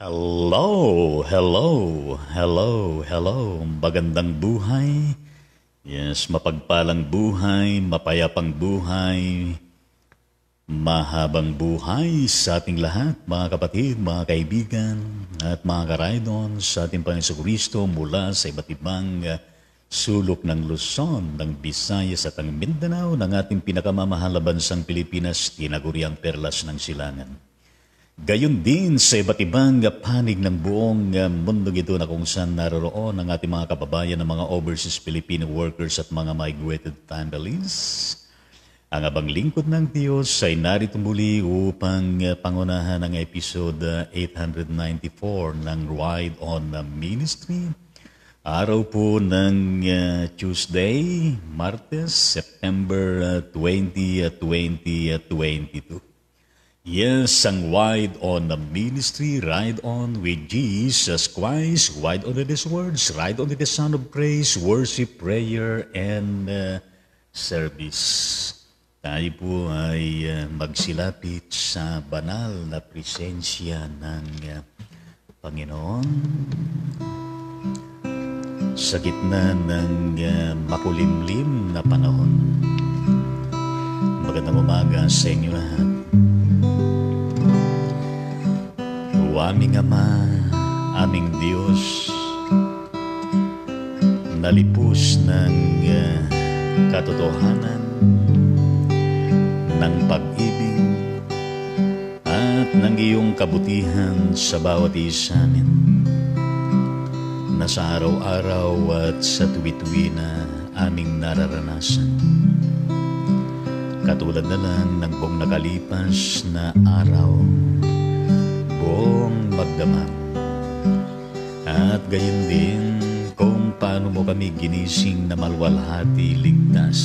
Hello, hello, hello, hello. Magandang buhay. Yes, mapagpalang buhay, mapayapang buhay, mahabang buhay sa ating lahat, mga kapatid, mga kaibigan, at mga karaydon sa ating Panginoon Kristo mula sa iba't ibang ah, sulok ng Luzon, ng Visayas at ang Mindanao ng ating pinakamamahal na bansang Pilipinas, Tinaguriang perlas ng silangan. Gayon din sa iba't ibang panig ng buong eh, mundo ito na kung saan naroroon ang ating mga kababayan ng mga overseas Filipino workers at mga migrated families. Ang abang lingkod ng Diyos ay narito muli upang eh, pangunahan ang episode 894 eh, ng Ride on Ministry. Araw po ng Tuesday, Martes, September 20, 2022. Yes, ang wide on the ministry, ride on with Jesus Christ, wide on His words, ride on the Son of Grace, worship, prayer, and uh, service. Tayo po ay uh, magsilapit sa banal na presensya ng uh, Panginoon sa gitna ng uh, makulimlim na panahon. Magandang umaga sa inyo lahat. O aming Ama, aming Diyos, nalipos ng uh, katotohanan, ng pag-ibig, at ng iyong kabutihan sa bawat isa amin, na sa araw-araw at sa tuwi-tuwi na aming nararanasan. Katulad na lang ng buong nakalipas na araw buong magdamag At gayon din kung paano mo kami ginising na malwalhati ligtas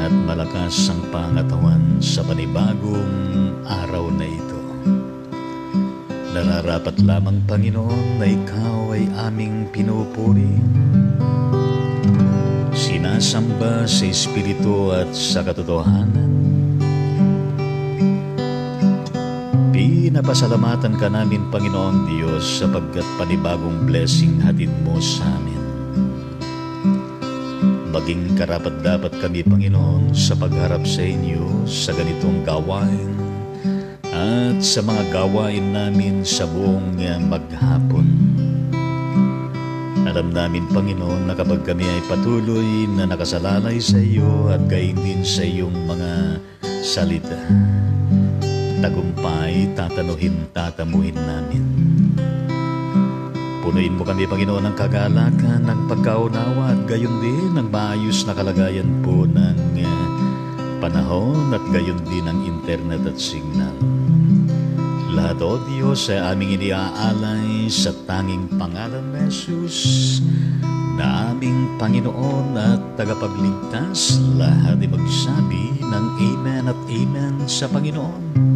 At malakas ang pangatawan sa panibagong araw na ito Nararapat lamang Panginoon na Ikaw ay aming pinupuri Sinasamba sa Espiritu at sa katotohanan Pinapasalamatan ka namin, Panginoong Diyos, sapagkat panibagong blessing hatid mo sa amin. Maging karapat-dapat kami, Panginoon, sa pagharap sa inyo sa ganitong gawain at sa mga gawain namin sa buong maghapon. Alam namin, Panginoon, na kapag kami ay patuloy na nakasalalay sa iyo at gayin din sa iyong mga salita tagumpay, tatanuhin, tatamuhin namin. Punuin mo kami, Panginoon, ng kagalakan, ng pagkaunawa at gayon din ng maayos na kalagayan po ng eh, panahon at gayon din ng internet at signal. Lahat o Diyos ay aming iniaalay sa tanging pangalan ng Jesus na aming Panginoon at tagapagligtas, lahat ay magsabi ng Amen at Amen sa Panginoon.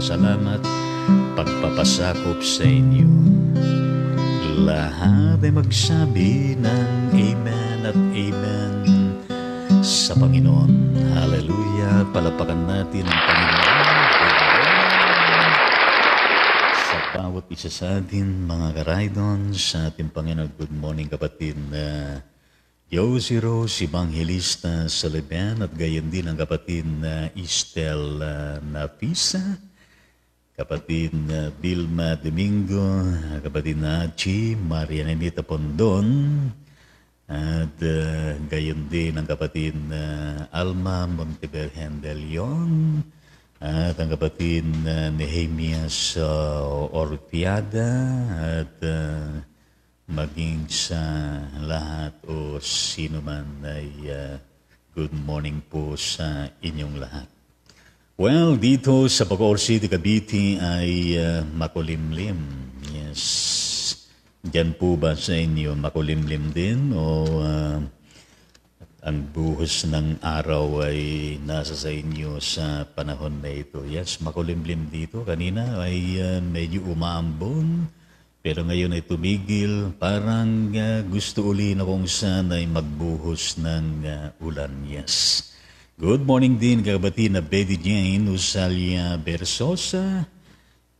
pasasalamat, pagpapasakop sa inyo. Lahat ay magsabi ng Amen at Amen sa Panginoon. Hallelujah! Palapakan natin ang Panginoon. Sa bawat isa sa atin, mga karaydon, sa ating Panginoon, good morning kapatid na uh, Josie Rose, Evangelista Saliban at gayon din ang kapatid na Estel uh, Napisa kapatid na Vilma Domingo, kapatid na Achi, Marianita Pondon, at uh, gayon din ang kapatid na Alma Montevergen de Leon, at ang kapatid na Nehemias uh, Orpiada, at uh, maging sa lahat o sino man ay uh, good morning po sa inyong lahat. Well, dito sa Bacoor City, Cavite ay uh, makulimlim. Yes. Diyan po ba sa inyo makulimlim din o uh, ang buhos ng araw ay nasa sa inyo sa panahon na ito? Yes, makulimlim dito. Kanina ay uh, medyo umaambon pero ngayon ay tumigil. Parang uh, gusto uli na kung saan ay magbuhos ng uh, ulan. Yes. Good morning din, kabatina Betty Jane Usalia Bersosa.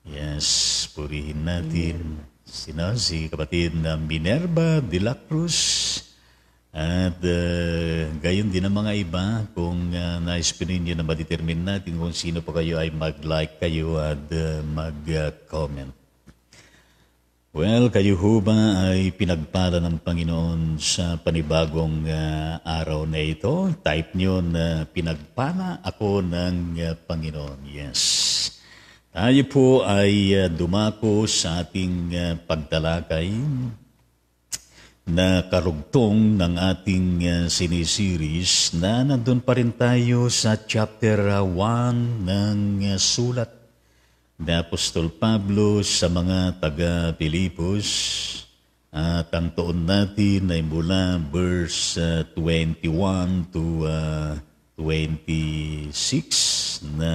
Yes, purihin natin. Mm. Sina si kapatid na Minerva de la Cruz. At uh, gayon din ang mga iba kung uh, nais po ninyo na madetermine natin kung sino po kayo ay mag-like kayo at uh, mag-comment. Well, kayo ho ba ay pinagpala ng Panginoon sa panibagong uh, araw na ito? Type nyo na uh, pinagpala ako ng uh, Panginoon. Yes. Tayo po ay uh, dumako sa ating uh, pagtalakay na karugtong ng ating uh, sinisiris na nandun pa rin tayo sa chapter 1 ng uh, sulat ni Apostol Pablo sa mga taga-Pilipos. At ang tuon natin ay mula verse uh, 21 to uh, 26 na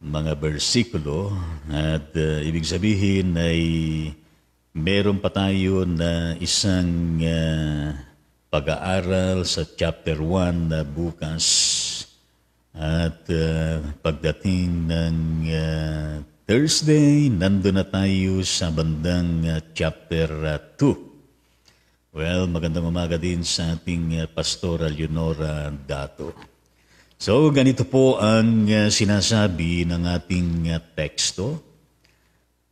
mga bersikulo. At uh, ibig sabihin ay meron pa tayo na isang uh, pag-aaral sa chapter 1 na bukas at uh, pagdating ng uh, Thursday, nando na tayo sa bandang uh, chapter 2. Uh, well, magandang umaga din sa ating uh, pastora Leonora Dato. So, ganito po ang uh, sinasabi ng ating uh, teksto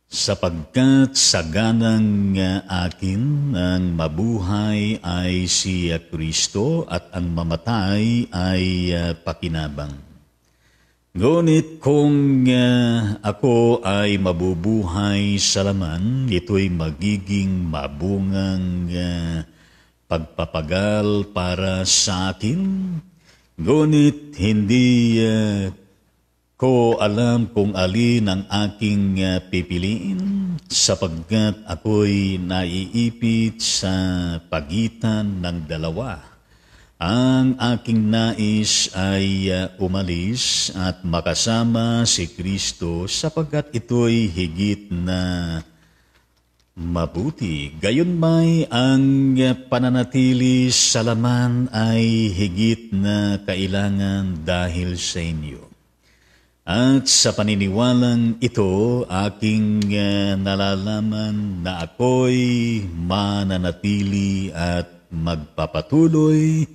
sapagkat saganang akin ang mabuhay ay si Kristo at ang mamatay ay ah, pakinabang. Ngunit kung uh, ako ay mabubuhay sa laman, ito'y magiging mabungang uh, pagpapagal para sa akin. Ngunit hindi uh, ko alam kung alin ang aking ah, pipiliin sapagkat ako'y naiipit sa pagitan ng dalawa. Ang aking nais ay ah, umalis at makasama si Kristo sapagkat ito'y higit na mabuti. Gayon may ang pananatili sa laman ay higit na kailangan dahil sa inyo. At sa paniniwalang ito, aking uh, nalalaman na ako'y mananatili at magpapatuloy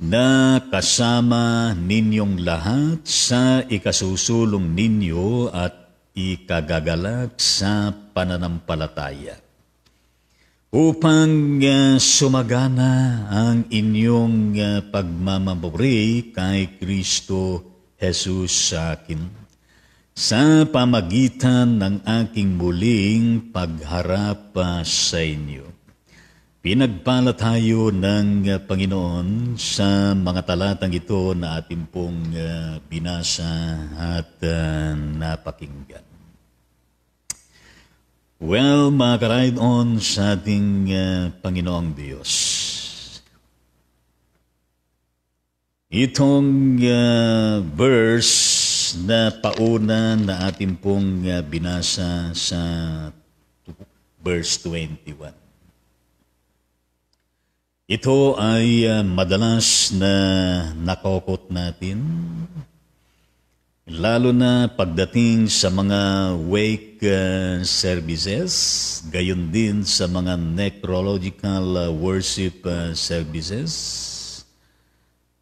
na kasama ninyong lahat sa ikasusulong ninyo at ikagagalak sa pananampalataya. Upang uh, sumagana ang inyong uh, eh, pagmamaburi kay Kristo Jesus sa akin sa pamagitan ng aking muling pagharap sa inyo. Pinagpala tayo ng Panginoon sa mga talatang ito na ating pong uh, binasa at ah, napakinggan. Well, mga ka-ride on sa ating ah, Panginoong Diyos. Itong uh, verse na pauna na atin pong uh, binasa sa verse 21. Ito ay uh, madalas na nakokot natin, lalo na pagdating sa mga wake uh, services, gayon din sa mga necrological uh, worship uh, services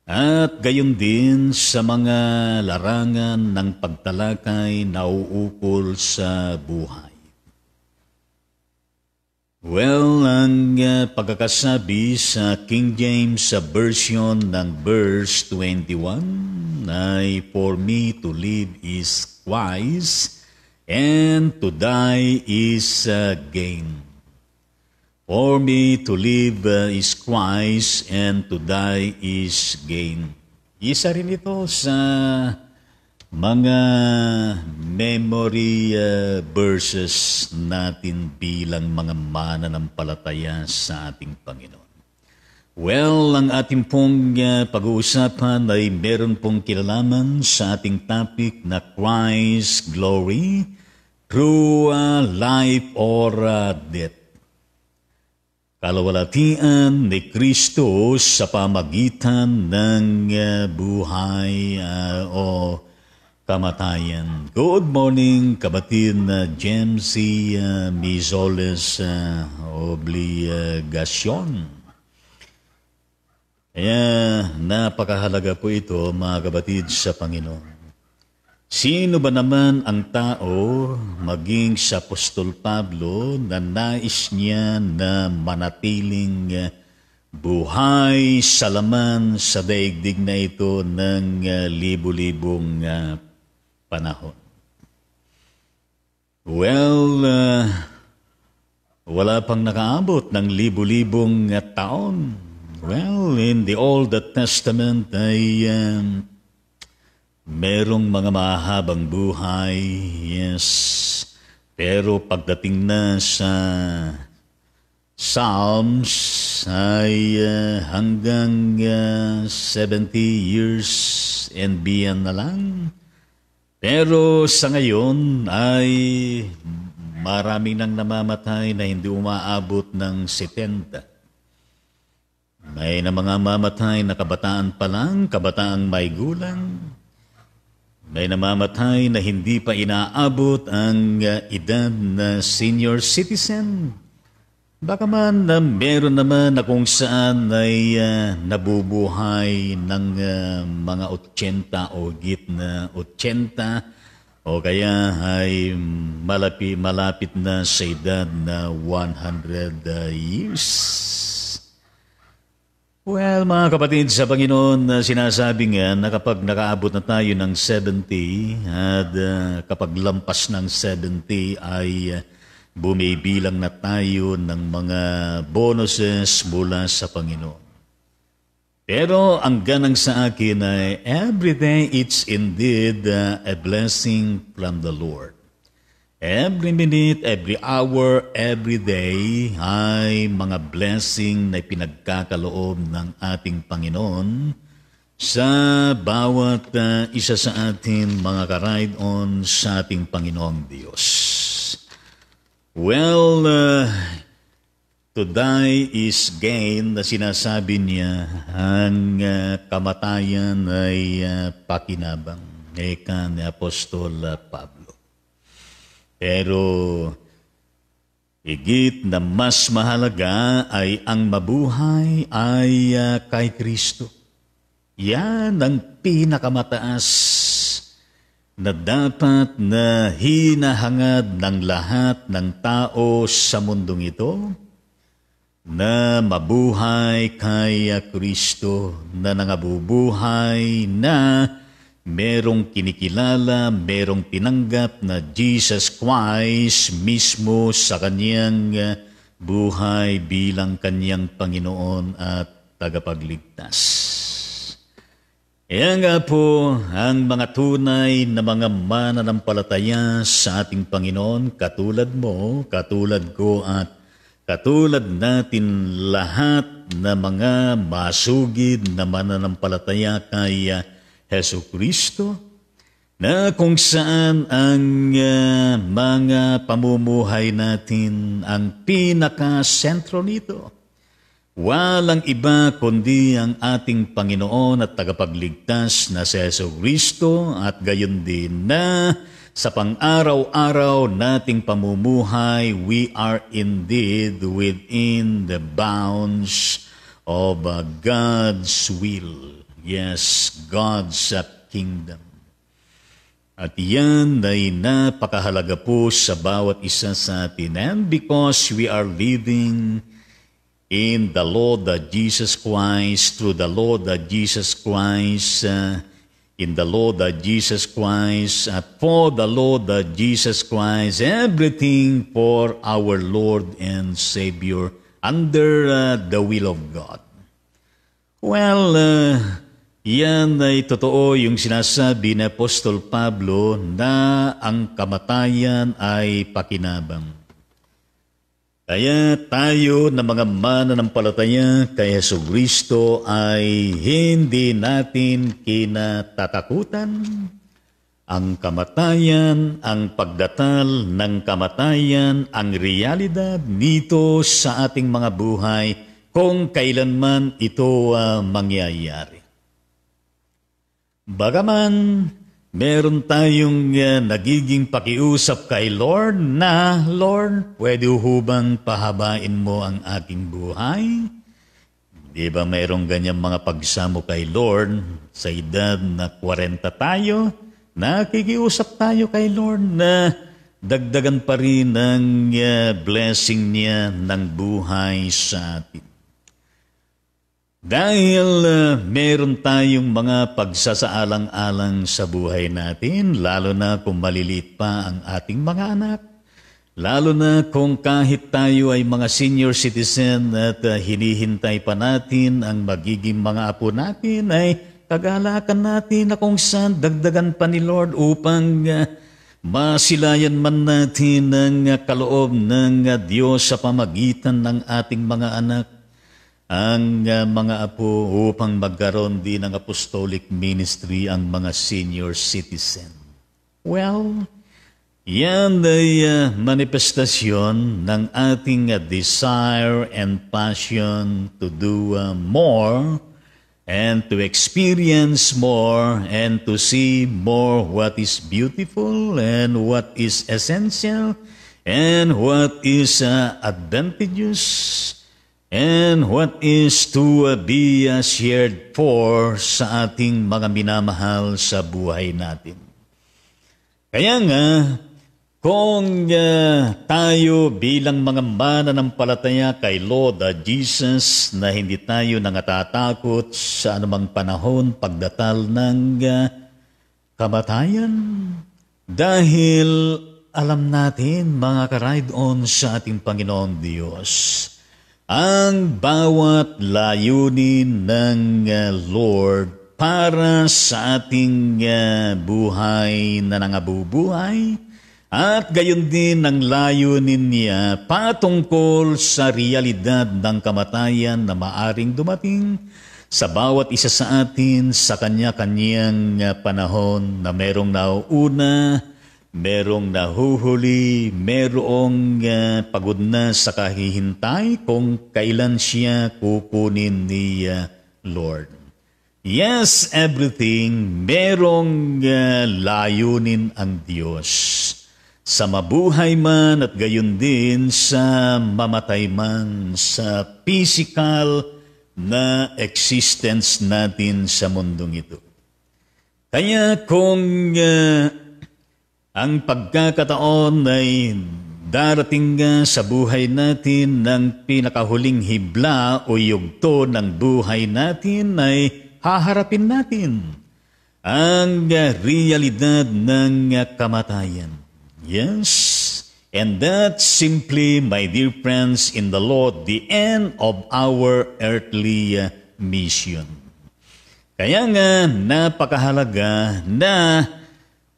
at gayon din sa mga larangan ng pagtalakay na uukol sa buhay. Well, ang ah, pagkakasabi sa King James sa version ng verse 21 ay For me to live is Christ and to die is uh, gain. For me to live uh, is Christ and to die is gain. Isa rin ito sa mga memory uh, verses natin bilang mga mana ng palataya sa ating Panginoon. Well, ang ating pong uh, pag-uusapan ay meron pong kilalaman sa ating topic na Christ's Glory through uh, life or death kalawalatian ni Kristo sa pamagitan ng eh, buhay uh, o kamatayan. Good morning, kabatid na uh, James C. Uh, Mizoles uh, Obligasyon. Kaya napakahalaga po ito mga kabatid sa Panginoon. Sino ba naman ang tao, maging sa Apostol Pablo, na nais niya na manatiling eh, buhay sa laman sa daigdig na ito ng eh, libu libong eh, panahon? Well, uh, wala pang nakaabot ng libu-libong taon. Well, in the Old Testament ay um, Merong mga mahabang buhay, yes. Pero pagdating na sa Psalms ay uh, hanggang uh, 70 years and beyond na lang. Pero sa ngayon ay marami nang namamatay na hindi umaabot ng 70. May na mga mamatay na kabataan pa lang, kabataang may gulang, may namamatay na hindi pa inaabot ang uh, edad na senior citizen. Baka man na uh, meron naman na kung saan ay uh, nabubuhay ng uh, mga 80 o gitna 80 o kaya ay malapit, malapit na sa edad na 100 uh, years. Well, mga kapatid, sa Panginoon, na sinasabi nga na kapag nakaabot na tayo ng 70 at uh, kapag lampas ng 70 ay uh, bumibilang na tayo ng mga bonuses mula sa Panginoon. Pero ang ganang sa akin ay every day it's indeed uh, a blessing from the Lord. Every minute, every hour, every day ay mga blessing na pinagkakaloob ng ating Panginoon sa bawat uh, isa sa atin mga ka-ride on sa ating Panginoong Diyos. Well, uh, to die is gain na sinasabi niya ang uh, kamatayan ay uh, pakinabang. Eka ni Apostol Pablo. Pero higit na mas mahalaga ay ang mabuhay ay uh, kay Kristo. Yan ang pinakamataas na dapat na hinahangad ng lahat ng tao sa mundong ito na mabuhay kay Kristo na nangabubuhay na merong kinikilala, merong tinanggap na Jesus Christ mismo sa kanyang eh, buhay bilang kanyang Panginoon at tagapagligtas. Kaya nga po ang mga tunay na mga mananampalataya sa ating Panginoon, katulad mo, katulad ko at katulad natin lahat na mga masugid na mananampalataya kay uh, Heso Kristo na kung saan ang uh, mga pamumuhay natin ang pinaka-sentro nito. Walang iba kundi ang ating Panginoon at tagapagligtas na si Heso Kristo at gayon din na sa pang-araw-araw nating pamumuhay, we are indeed within the bounds of ah, God's will. Yes, God's kingdom. At yan ay napakahalaga po sa bawat isa sa atin. And because we are living in the Lord that Jesus Christ, through the Lord that Jesus Christ, uh, in the Lord that Jesus Christ, uh, for the Lord that Jesus Christ, everything for our Lord and Savior under uh, the will of God. Well, uh, yan ay totoo yung sinasabi ni Apostol Pablo na ang kamatayan ay pakinabang. Kaya tayo na mga mananampalataya kay Yeso Kristo ay hindi natin kinatatakutan ang kamatayan, ang pagdatal ng kamatayan, ang realidad nito sa ating mga buhay kung kailanman ito uh, mangyayari. Bagaman, meron tayong uh, nagiging pakiusap kay Lord na, Lord, pwede ho pahabain mo ang aking buhay? Di ba mayroong ganyang mga pagsamo kay Lord sa edad na 40 tayo? Nakikiusap tayo kay Lord na dagdagan pa rin ang uh, eh, blessing niya ng buhay sa atin. Dahil uh, meron tayong mga pagsasaalang-alang sa buhay natin, lalo na kung maliliit pa ang ating mga anak, lalo na kung kahit tayo ay mga senior citizen at uh, hinihintay pa natin ang magiging mga apo natin, ay kagalakan natin na kung saan dagdagan pa ni Lord upang uh, masilayan man natin ang uh, kaloob ng uh, Diyos sa pamagitan ng ating mga anak ang uh, mga apo upang magkaroon din ng apostolic ministry ang mga senior citizen. Well, yan ay uh, manifestasyon ng ating uh, desire and passion to do uh, more and to experience more and to see more what is beautiful and what is essential and what is uh, advantageous And what is to be shared for sa ating mga minamahal sa buhay natin? Kaya nga, kung uh, tayo bilang mga mananampalataya kay Lord uh, Jesus na hindi tayo nangatatakot sa anumang panahon pagdatal ng uh, kamatayan, dahil alam natin mga ka-ride on sa ating Panginoon Diyos, ang bawat layunin ng uh, Lord para sa ating uh, buhay na nangabubuhay at gayon din ang layunin niya patungkol sa realidad ng kamatayan na maaring dumating sa bawat isa sa atin sa kanya-kanyang uh, panahon na merong nauuna merong nahuhuli, merong uh, pagod na sa kahihintay kung kailan siya kukunin ni uh, Lord. Yes, everything, merong uh, layunin ang Diyos. Sa mabuhay man at gayon din sa mamatay man, sa physical na existence natin sa mundong ito. Kaya kung uh, ang pagkakataon ay darating nga sa buhay natin ng pinakahuling hibla o yugto ng buhay natin ay haharapin natin ang realidad ng kamatayan. Yes, and that simply, my dear friends in the Lord, the end of our earthly uh, mission. Kaya nga napakahalaga na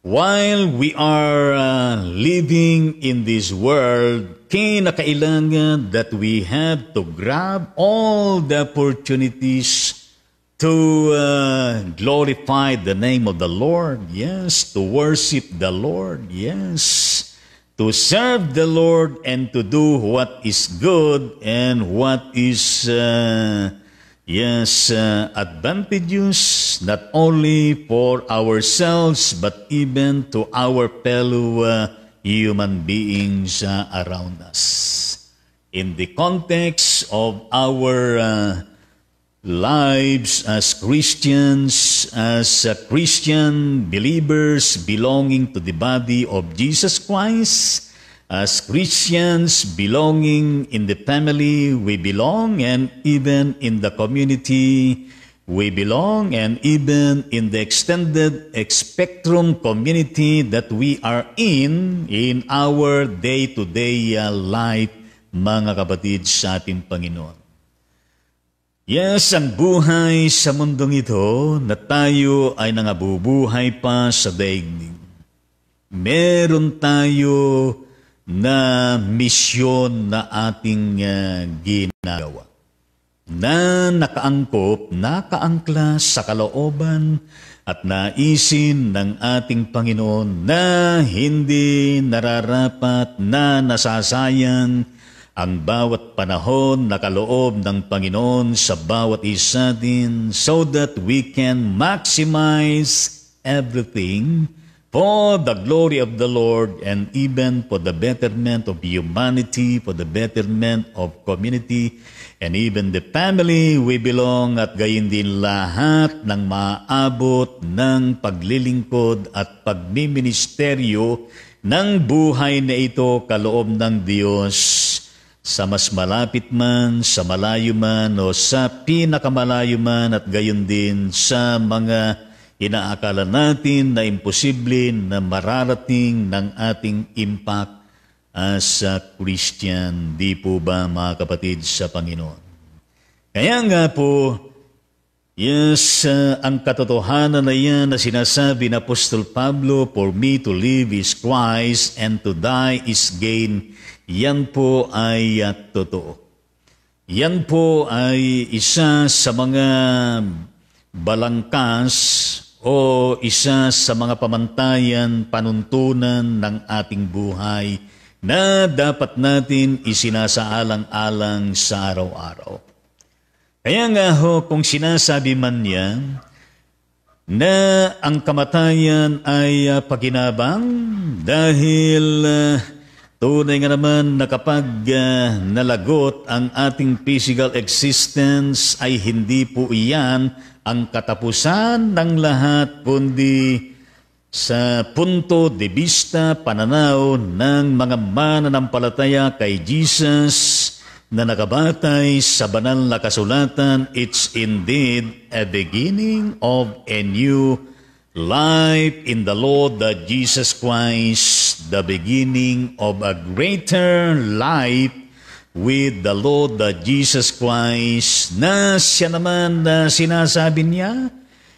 While we are uh, living in this world, kinakailangan that we have to grab all the opportunities to uh, glorify the name of the Lord, yes, to worship the Lord, yes, to serve the Lord and to do what is good and what is uh, Yes, uh, advantageous not only for ourselves but even to our fellow uh, human beings uh, around us. In the context of our uh, lives as Christians, as uh, Christian believers belonging to the body of Jesus Christ, As Christians belonging in the family, we belong and even in the community, we belong and even in the extended spectrum community that we are in, in our day-to-day -day uh, life, mga kapatid sa ating Panginoon. Yes, ang buhay sa mundong ito na tayo ay nangabubuhay pa sa daigdig. Meron tayo na misyon na ating uh, ginagawa na nakaangkop, nakaangkla sa kalooban at naisin ng ating Panginoon na hindi nararapat na nasasayang ang bawat panahon na kaloob ng Panginoon sa bawat isa din so that we can maximize everything for the glory of the Lord and even for the betterment of humanity, for the betterment of community, and even the family we belong at gayon din lahat ng maabot ng paglilingkod at pagmiministeryo ng buhay na ito kaloob ng Diyos sa mas malapit man, sa malayo man, o sa pinakamalayo man at gayon din sa mga Inaakala natin na imposible na mararating ng ating impact as a Christian. Di po ba mga kapatid sa Panginoon? Kaya nga po, yes, uh, ang katotohanan na iyan na sinasabi na Apostol Pablo, For me to live is Christ and to die is gain, yan po ay uh, totoo. Yan po ay isa sa mga balangkas o isa sa mga pamantayan, panuntunan ng ating buhay na dapat natin isinasaalang-alang sa araw-araw. Kaya nga ho, kung sinasabi man niya na ang kamatayan ay uh, paginabang dahil uh, Tunay nga naman na kapag uh, ah, nalagot ang ating physical existence ay hindi po iyan ang katapusan ng lahat kundi sa punto de vista pananaw ng mga mananampalataya kay Jesus na nakabatay sa banal na kasulatan, it's indeed a beginning of a new life in the Lord that Jesus Christ the beginning of a greater life with the Lord the Jesus Christ na siya naman na sinasabi niya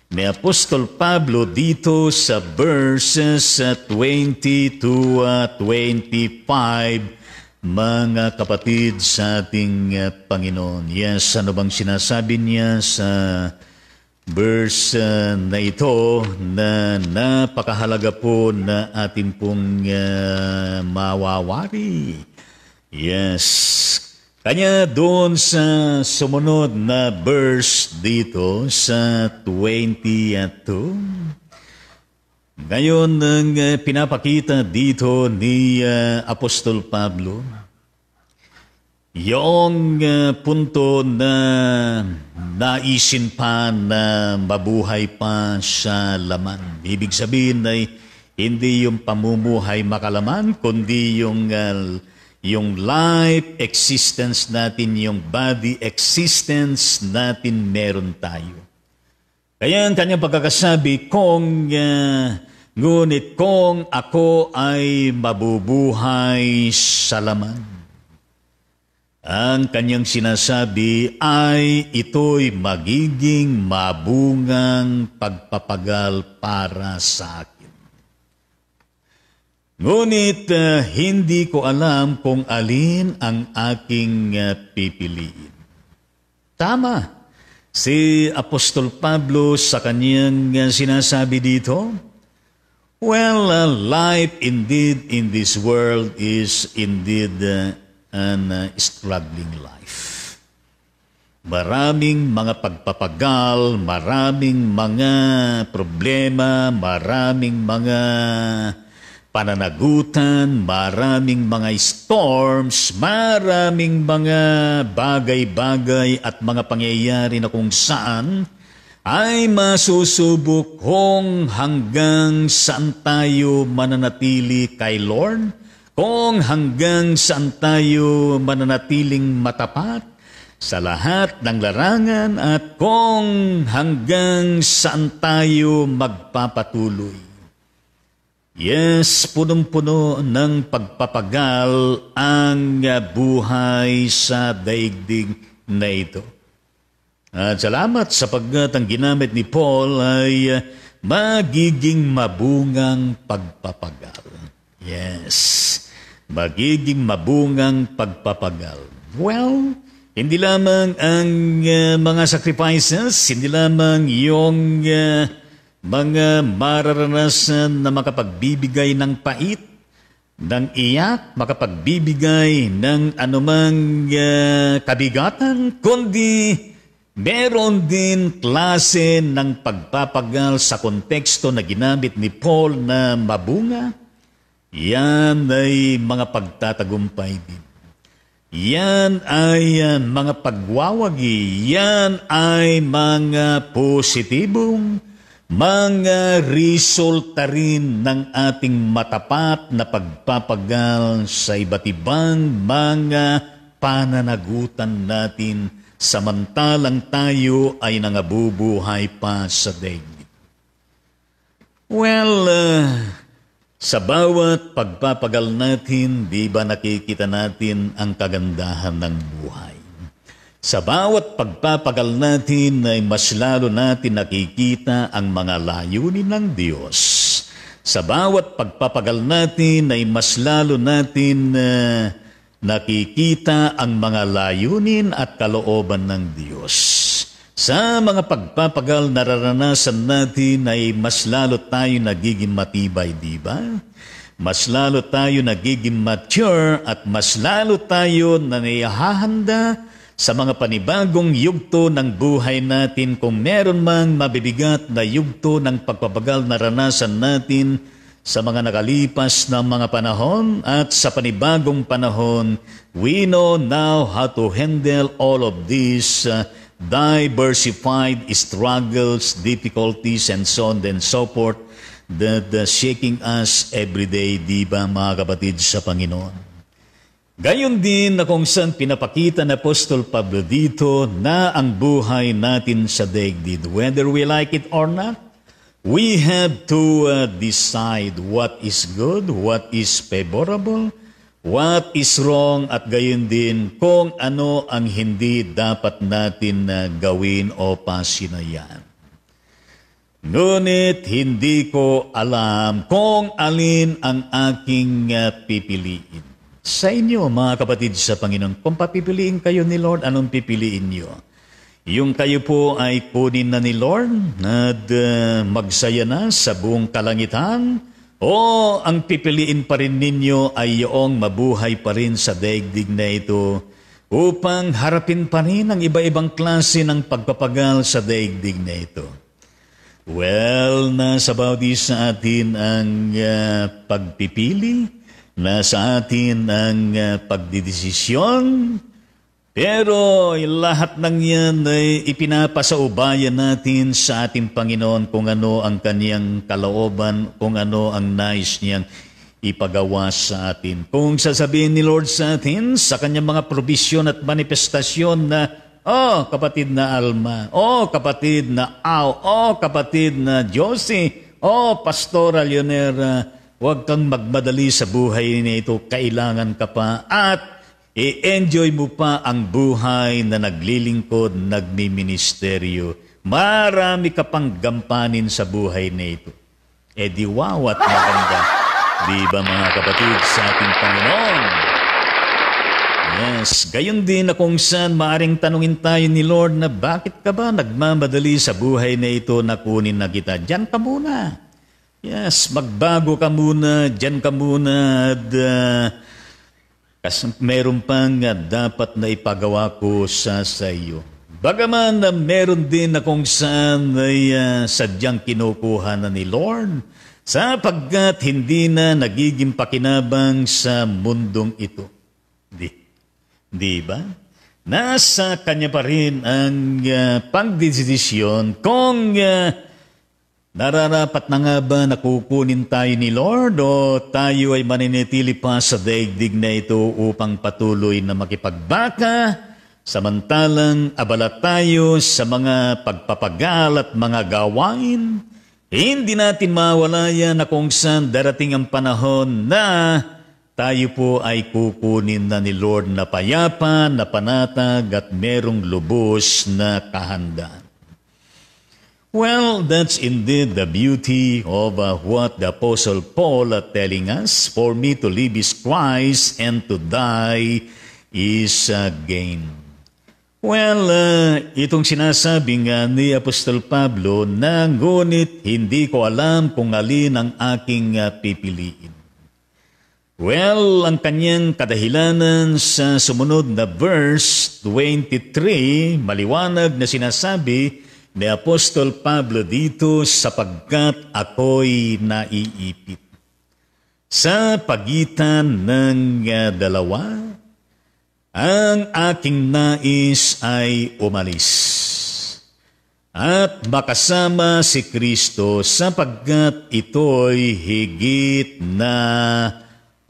ni Apostol Pablo dito sa verses 22 to 25 mga kapatid sa ating uh, Panginoon. Yes, ano bang sinasabi niya sa verse uh, na ito na napakahalaga po na atin pong uh, mawawari. Yes. Kanya doon sa sumunod na verse dito sa 22. Ngayon, ang ah, pinapakita dito ni uh, Apostol Pablo, yung uh, punto na naisin pa na mabuhay pa sa laman. Ibig sabihin ay hindi yung pamumuhay makalaman, kundi yung, uh, yung life existence natin, yung body existence natin meron tayo. Kaya ang kanyang pagkakasabi, kung uh, ngunit kung ako ay mabubuhay sa laman. Ang kanyang sinasabi ay ito'y magiging mabungang pagpapagal para sa akin. Ngunit uh, hindi ko alam kung alin ang aking uh, pipiliin. Tama, si Apostol Pablo sa kanyang uh, sinasabi dito, Well, uh, life indeed in this world is indeed uh, and uh, struggling life. Maraming mga pagpapagal, maraming mga problema, maraming mga pananagutan, maraming mga storms, maraming mga bagay-bagay at mga pangyayari na kung saan ay masusubok kung hanggang saan tayo mananatili kay Lord kung hanggang saan tayo mananatiling matapat sa lahat ng larangan at kung hanggang saan tayo magpapatuloy. Yes, punong-puno ng pagpapagal ang buhay sa daigdig na ito. At salamat sapagkat ang ginamit ni Paul ay magiging mabungang pagpapagal. Yes magiging mabungang pagpapagal. Well, hindi lamang ang uh, mga sacrifices, hindi lamang yung uh, mga mararanasan na makapagbibigay ng pait, ng iyak, makapagbibigay ng anumang uh, kabigatan, kundi meron din klase ng pagpapagal sa konteksto na ginamit ni Paul na mabunga yan ay mga pagtatagumpay din. Yan ay ah, mga pagwawagi. Yan ay mga positibong, mga resulta rin ng ating matapat na pagpapagal sa iba't ibang mga pananagutan natin samantalang tayo ay nangabubuhay pa sa daigdig. Well, uh, sa bawat pagpapagal natin, di ba nakikita natin ang kagandahan ng buhay? Sa bawat pagpapagal natin ay mas lalo natin nakikita ang mga layunin ng Diyos. Sa bawat pagpapagal natin ay mas lalo natin uh, nakikita ang mga layunin at kalooban ng Diyos. Sa mga pagpapagal nararanasan natin ay mas lalo tayo nagiging matibay, di ba? Mas lalo tayo nagiging mature at mas lalo tayo nanihahanda sa mga panibagong yugto ng buhay natin kung meron mang mabibigat na yugto ng pagpapagal naranasan natin sa mga nakalipas na mga panahon at sa panibagong panahon, we know now how to handle all of these uh, diversified struggles, difficulties, and so on and so forth that uh, shaking us every day, di ba mga kapatid sa Panginoon? Gayon din na kung saan pinapakita ng Apostol Pablo dito na ang buhay natin sa daigdid, whether we like it or not, we have to uh, decide what is good, what is favorable, what is wrong at gayon din kung ano ang hindi dapat natin na gawin o pasinayan. Ngunit hindi ko alam kung alin ang aking ah, pipiliin. Sa inyo, mga kapatid sa Panginoon, kung papipiliin kayo ni Lord, anong pipiliin niyo? Yung kayo po ay kunin na ni Lord na ah, magsaya na sa buong kalangitan, o ang pipiliin pa rin ninyo ay yoong mabuhay pa rin sa daigdig na ito upang harapin pa rin ang iba-ibang klase ng pagpapagal sa daigdig na ito. Well, nasa bawdi sa atin ang uh, pagpipili, nasa atin ang uh, pagdidesisyon, pero lahat ng yan ay ipinapasaubayan natin sa ating Panginoon kung ano ang kaniyang kalooban, kung ano ang nais niyang ipagawa sa atin. Kung sasabihin ni Lord sa atin sa kanyang mga provision at manifestasyon na, Oh, kapatid na Alma, Oh, kapatid na Aw. Oh, kapatid na Josie, Oh, Pastora Leonera, huwag kang magmadali sa buhay ito. kailangan ka pa. At I-enjoy mo pa ang buhay na naglilingkod, nagmiministeryo. Marami ka pang gampanin sa buhay na ito. E di at maganda. Di ba mga kapatid sa ating Panginoon? Yes, gayon din na kung saan maaring tanungin tayo ni Lord na bakit ka ba nagmamadali sa buhay na ito na kunin na kita? Diyan ka muna. Yes, magbago ka muna, diyan ka muna at uh, Kas meron pang dapat na ipagawa ko sa sayo. Bagaman na meron din na kung saan ay uh, sadyang kinukuha na ni Lord sapagkat hindi na nagiging pakinabang sa mundong ito. Di, di ba? Nasa kanya pa rin ang uh, ah, pagdesisyon kung uh, Nararapat na nga ba nakukunin tayo ni Lord o tayo ay maninitili pa sa daigdig na ito upang patuloy na makipagbaka samantalang abala tayo sa mga pagpapagal at mga gawain? Hindi natin mawalayan na kung saan darating ang panahon na tayo po ay kukunin na ni Lord na payapa, na panatag at merong lubos na kahandaan. Well, that's indeed the beauty of uh, what the Apostle Paul are uh, telling us. For me to live is Christ and to die is uh, gain. Well, uh, itong sinasabi nga ni Apostol Pablo na ngunit hindi ko alam kung alin ang aking uh, pipiliin. Well, ang kanyang kadahilanan sa sumunod na verse 23, maliwanag na sinasabi, ni Apostol Pablo dito sapagkat ako'y naiipit. Sa pagitan ng ah, dalawa, ang aking nais ay umalis at makasama si Kristo sapagkat ito'y higit na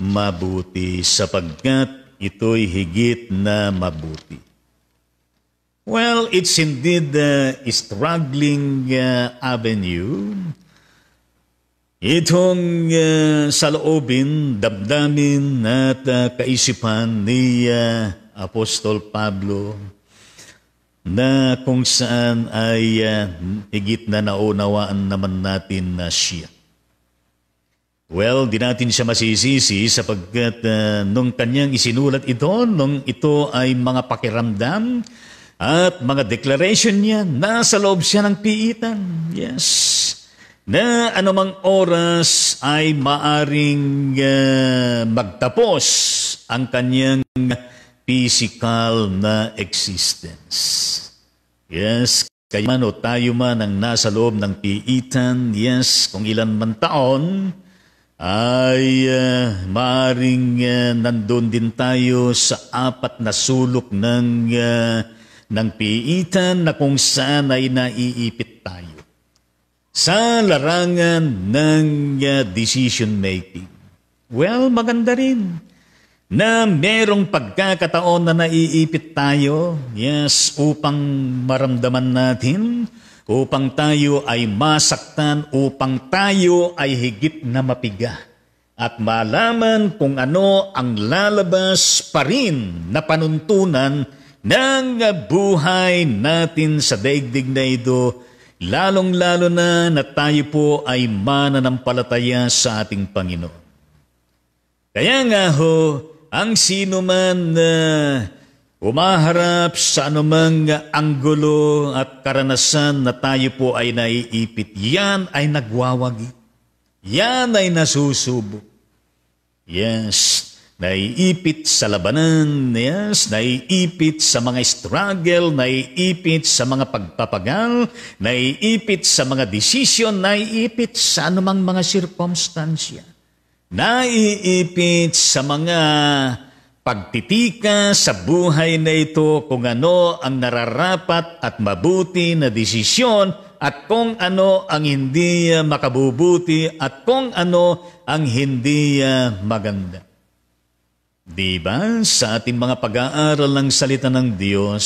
mabuti, sapagkat ito'y higit na mabuti. Well, it's indeed uh, a struggling uh, avenue. Itong uh, saloobin, damdamin at uh, kaisipan ni uh, Apostol Pablo na kung saan ay uh, higit na naunawaan naman natin na siya. Well, di natin siya masisisi sapagkat uh, nung kanyang isinulat ito, nung ito ay mga pakiramdam, at mga declaration niya, nasa loob siya ng piitan. Yes. Na anumang oras ay maaring uh, magtapos ang kanyang physical na existence. Yes, kayo man o tayo man ang nasa loob ng piitan, yes, kung ilan man taon, ay uh, maaring uh, nandun din tayo sa apat na sulok ng uh, ng piitan na kung saan ay naiipit tayo sa larangan ng uh, decision making. Well, maganda rin na merong pagkakataon na naiipit tayo, yes, upang maramdaman natin, upang tayo ay masaktan, upang tayo ay higit na mapiga at malaman kung ano ang lalabas pa rin na panuntunan ng buhay natin sa daigdig na ito, lalong-lalo na na tayo po ay mananampalataya sa ating Panginoon. Kaya nga ho, ang sino man na umaharap sa anumang anggulo at karanasan na tayo po ay naiipit, yan ay nagwawagi. Yan ay nasusubo. Yes, Naiipit sa labanan, yes, naiipit sa mga struggle, naiipit sa mga pagpapagal, naiipit sa mga desisyon, naiipit sa anumang mga sirkomstansya. Naiipit sa mga pagtitika sa buhay na ito kung ano ang nararapat at mabuti na desisyon at kung ano ang hindi makabubuti at kung ano ang hindi maganda. Diba? Sa ating mga pag-aaral ng salita ng Diyos,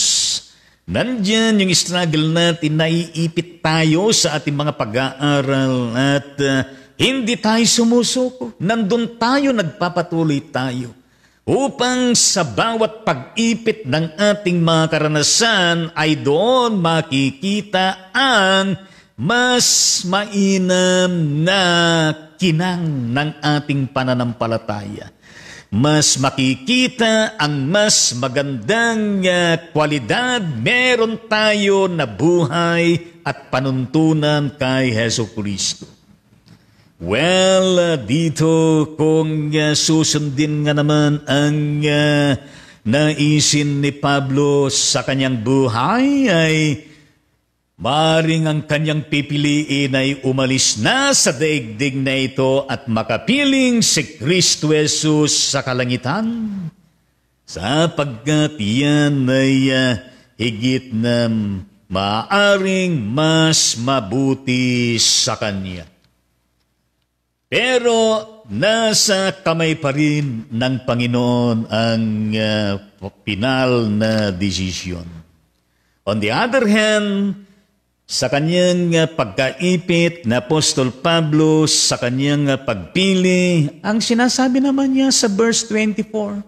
nandyan yung struggle natin, naiipit tayo sa ating mga pag-aaral at uh, hindi tayo sumusuko. Nandun tayo, nagpapatuloy tayo. Upang sa bawat pag-ipit ng ating mga karanasan ay doon makikita ang mas mainam na kinang ng ating pananampalataya mas makikita ang mas magandang uh, kwalidad meron tayo na buhay at panuntunan kay Heso Kristo. Well, ah, dito kung ah, susundin nga naman ang naisin ni Pablo sa kanyang buhay ay Maring ang kanyang pipiliin ay umalis na sa daigdig na ito at makapiling si Kristo Jesus sa kalangitan, sapagkat yan ay uh, higit na maaring mas mabuti sa kanya. Pero nasa kamay pa rin ng Panginoon ang uh, final na desisyon. On the other hand, sa kanyang ah, pagkaipit na Apostol Pablo, sa kanyang ah, pagpili, ang sinasabi naman niya sa verse 24,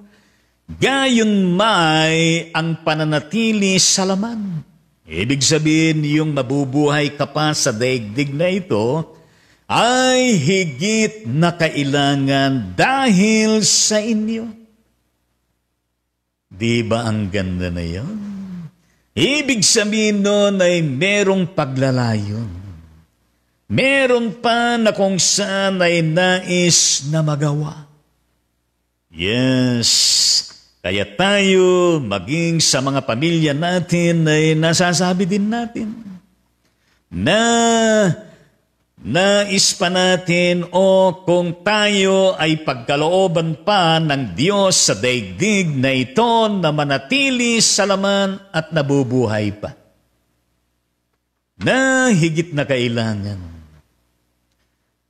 Gayon may ang pananatili sa laman. Ibig sabihin, yung mabubuhay ka pa sa daigdig na ito, ay higit na kailangan dahil sa inyo. Di ba ang ganda na yon? Ibig sabihin nun ay merong paglalayon. Meron pa na kung saan ay nais na magawa. Yes, kaya tayo maging sa mga pamilya natin ay nasasabi din natin na Nais pa natin o oh, kung tayo ay pagkalooban pa ng Diyos sa daigdig na ito na manatili sa laman at nabubuhay pa. Na higit na kailangan.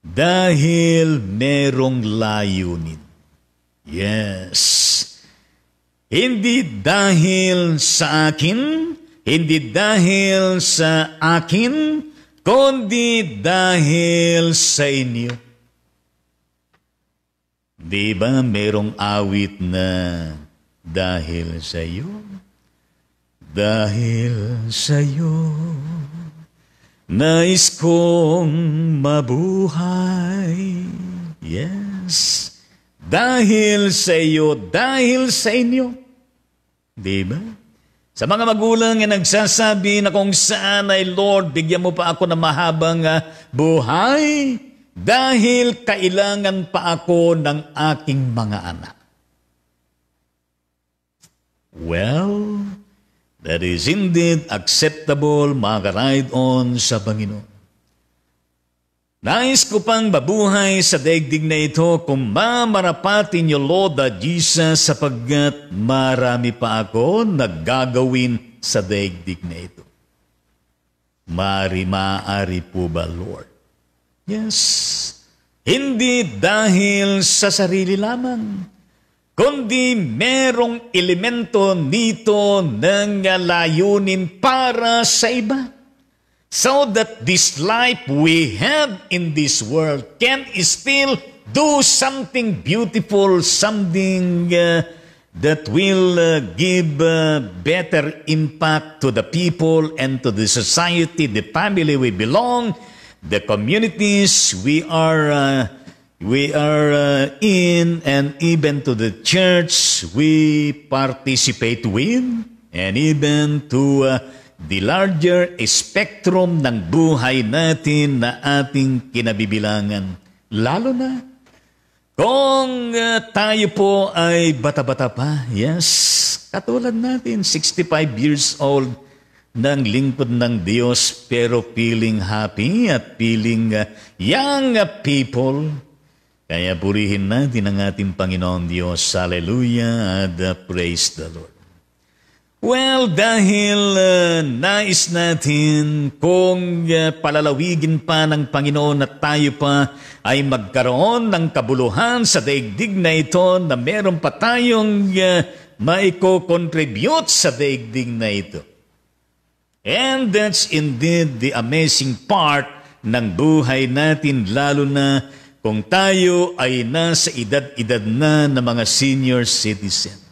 Dahil merong layunin. Yes. Hindi dahil sa akin, hindi dahil sa akin, kundi dahil sa inyo. Di ba merong awit na dahil sa iyo? Dahil sa iyo, nais kong mabuhay. Yes. Dahil sa iyo, dahil sa inyo. Di ba? Sa mga magulang na nagsasabi na kung saan ay Lord, bigyan mo pa ako ng mahabang ah, buhay dahil kailangan pa ako ng aking mga anak. Well, that is indeed acceptable, mga on sa Panginoon. Nais ko pang mabuhay sa daigdig na ito kung mamarapat inyo, Lord Jesus, sapagkat marami pa ako naggagawin sa daigdig na ito. Mari maaari po ba, Lord? Yes. Hindi dahil sa sarili lamang, kundi merong elemento nito ng layunin para sa iba so that this life we have in this world can still do something beautiful, something uh, that will uh, give uh, better impact to the people and to the society, the family we belong, the communities we are uh, we are uh, in, and even to the church we participate with, and even to uh, the larger spectrum ng buhay natin na ating kinabibilangan. Lalo na kung uh, tayo po ay bata-bata pa, yes, katulad natin, 65 years old ng lingkod ng Diyos pero feeling happy at feeling uh, young people. Kaya purihin natin ang ating Panginoon Diyos. Hallelujah and uh, praise the Lord. Well, dahil uh, nais natin kung uh, palalawigin pa ng Panginoon at tayo pa ay magkaroon ng kabuluhan sa daigdig na ito na meron pa tayong uh, maiko-contribute sa daigdig na ito. And that's indeed the amazing part ng buhay natin lalo na kung tayo ay nasa edad-edad na ng mga senior citizen.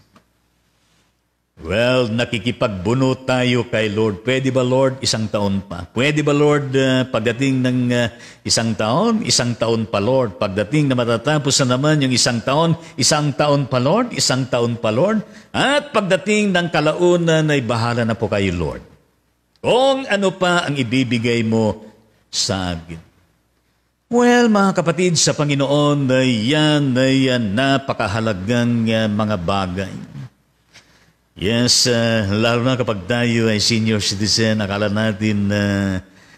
Well, nakikipagbuno tayo kay Lord. Pwede ba, Lord, isang taon pa? Pwede ba, Lord, uh, pagdating ng uh, isang taon, isang taon pa, Lord? Pagdating na matatapos na naman yung isang taon, isang taon pa, Lord? Isang taon pa, Lord? At pagdating ng kalaunan ay bahala na po kayo, Lord. Kung ano pa ang ibibigay mo sa akin. Well, mga kapatid, sa Panginoon, ay yan ay napakahalagang uh, mga bagay. Yes, uh, lalo na kapag tayo ay senior citizen, akala natin na uh,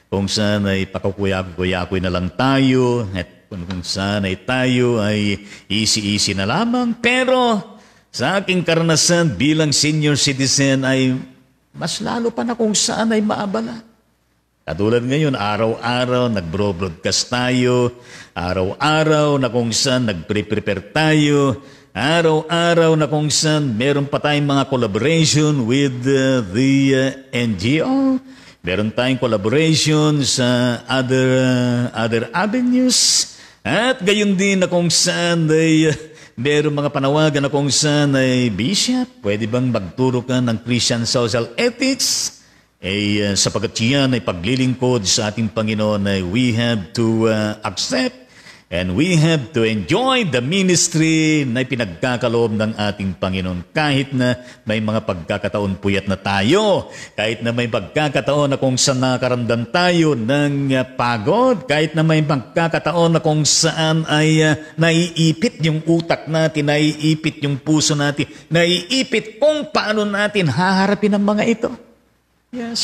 kung saan ay pakukuyakoy na lang tayo at kung saan ay tayo ay easy-easy na lamang. Pero sa aking karanasan bilang senior citizen ay mas lalo pa na kung saan ay maabala. Katulad ngayon, araw-araw nagbro-broadcast tayo, araw-araw na kung saan nagpre-prepare tayo, Araw-araw na kung saan meron pa tayong mga collaboration with uh, the uh, NGO. Meron tayong collaboration sa other, uh, other avenues. At gayon din na kung saan ay uh, meron mga panawagan na kung saan ay Bishop, pwede bang magturo ka ng Christian Social Ethics? Eh, uh, sapagat yan ay paglilingkod sa ating Panginoon ay we have to uh, accept And we have to enjoy the ministry na pinagkakaloob ng ating Panginoon. Kahit na may mga pagkakataon puyat na tayo, kahit na may pagkakataon na kung saan nakaramdam tayo ng uh, pagod, kahit na may pagkakataon na kung saan ay uh, naiipit yung utak natin, naiipit yung puso natin, naiipit kung paano natin haharapin ang mga ito. Yes.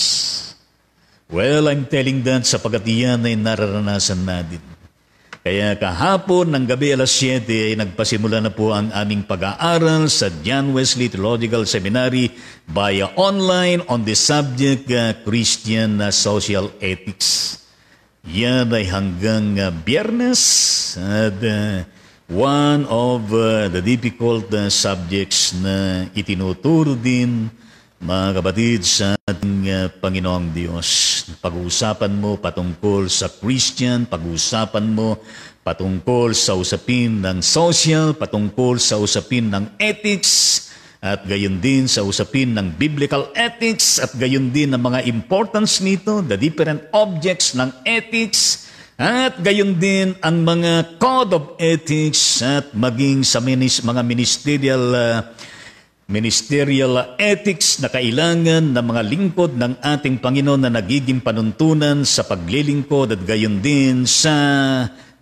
Well, I'm telling that sapagat iyan ay nararanasan natin. Kaya kahapon ng gabi alas 7 ay nagpasimula na po ang aming pag-aaral sa John Wesley Theological Seminary via online on the subject uh, Christian uh, Social Ethics. Yan ay hanggang uh, biyernes at uh, one of uh, the difficult uh, subjects na itinuturo din mga kapatid, sa ating uh, Panginoong Diyos, pag-uusapan mo patungkol sa Christian, pag-uusapan mo patungkol sa usapin ng social, patungkol sa usapin ng ethics, at gayon din sa usapin ng biblical ethics at gayon din ang mga importance nito, the different objects ng ethics at gayon din ang mga code of ethics at maging sa minis, mga ministerial uh, ministerial ethics na kailangan ng mga lingkod ng ating Panginoon na nagiging panuntunan sa paglilingkod at gayon din sa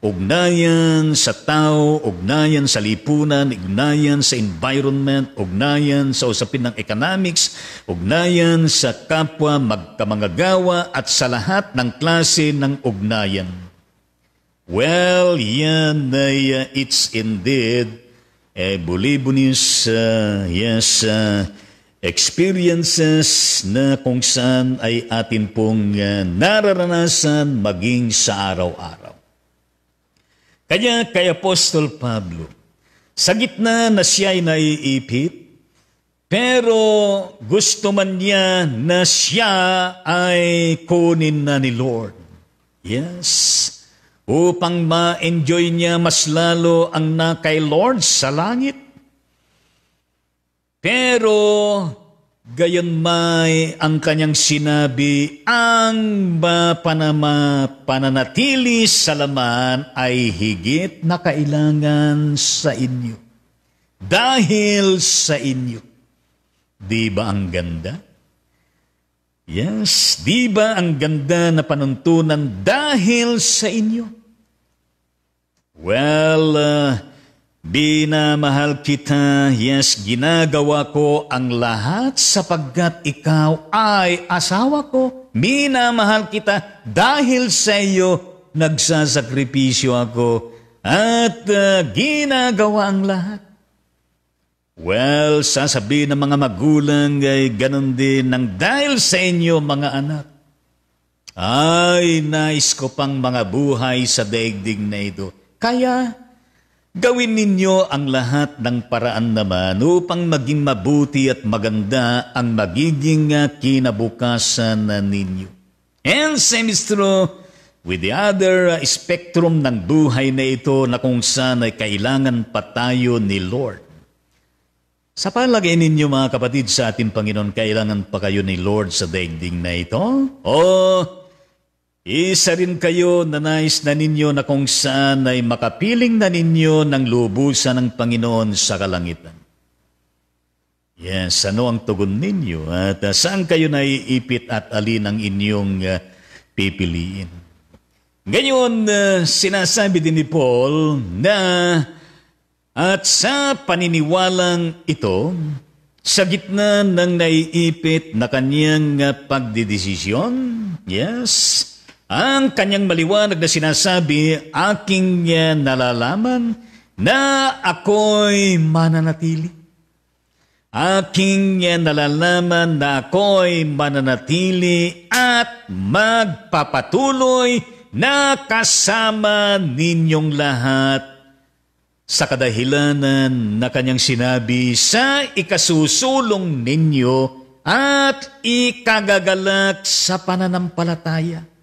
ugnayan sa tao, ugnayan sa lipunan, ugnayan sa environment, ugnayan sa usapin ng economics, ugnayan sa kapwa magkamangagawa at sa lahat ng klase ng ugnayan. Well, yan ay uh, it's indeed eh, I believe on his, uh, ah, yes, uh, experiences na kung saan ay atin pong uh, nararanasan maging sa araw-araw. Kaya kay Apostol Pablo, sa gitna na siya ay naiipit, pero gusto man niya na siya ay kunin na ni Lord. Yes upang ma-enjoy niya mas lalo ang na kay Lord sa langit. Pero gayon may ang kanyang sinabi, ang mapanama, pananatili sa laman ay higit na kailangan sa inyo. Dahil sa inyo. Di ba ang ganda? Yes, di ba ang ganda na panuntunan dahil sa inyo? Well, uh, di na mahal kita, yes, ginagawa ko ang lahat sapagkat ikaw ay asawa ko. Minamahal kita dahil sa iyo nagsasakripisyo ako at uh, ginagawa ang lahat. Well, sasabihin ng mga magulang ay ganun din ng dahil sa inyo mga anak. Ay, nais ko pang mga buhay sa daigdig na ito kaya, gawin ninyo ang lahat ng paraan naman upang maging mabuti at maganda ang magiging ah, kinabukasan ninyo. And same oh, with the other ah, spectrum ng buhay na ito na kung saan ay kailangan pa tayo ni Lord. Sa palagay ninyo mga kapatid sa ating Panginoon, kailangan pa kayo ni Lord sa daigding na ito? O isa rin kayo na nais na ninyo na kung saan ay makapiling na ninyo ng lubusan ng Panginoon sa kalangitan. Yes, ano ang tugon ninyo? At uh, saan kayo naiipit at alin ang inyong uh, pipiliin? Ngayon, uh, sinasabi din ni Paul na at sa paniniwalang ito, sa gitna ng naiipit na kanyang uh, pagdidesisyon, yes, ang kanyang maliwanag na sinasabi, aking eh, nalalaman na ako'y mananatili. Aking eh, nalalaman na ako'y mananatili at magpapatuloy na kasama ninyong lahat sa kadahilanan na kanyang sinabi sa ikasusulong ninyo at ikagagalak sa pananampalataya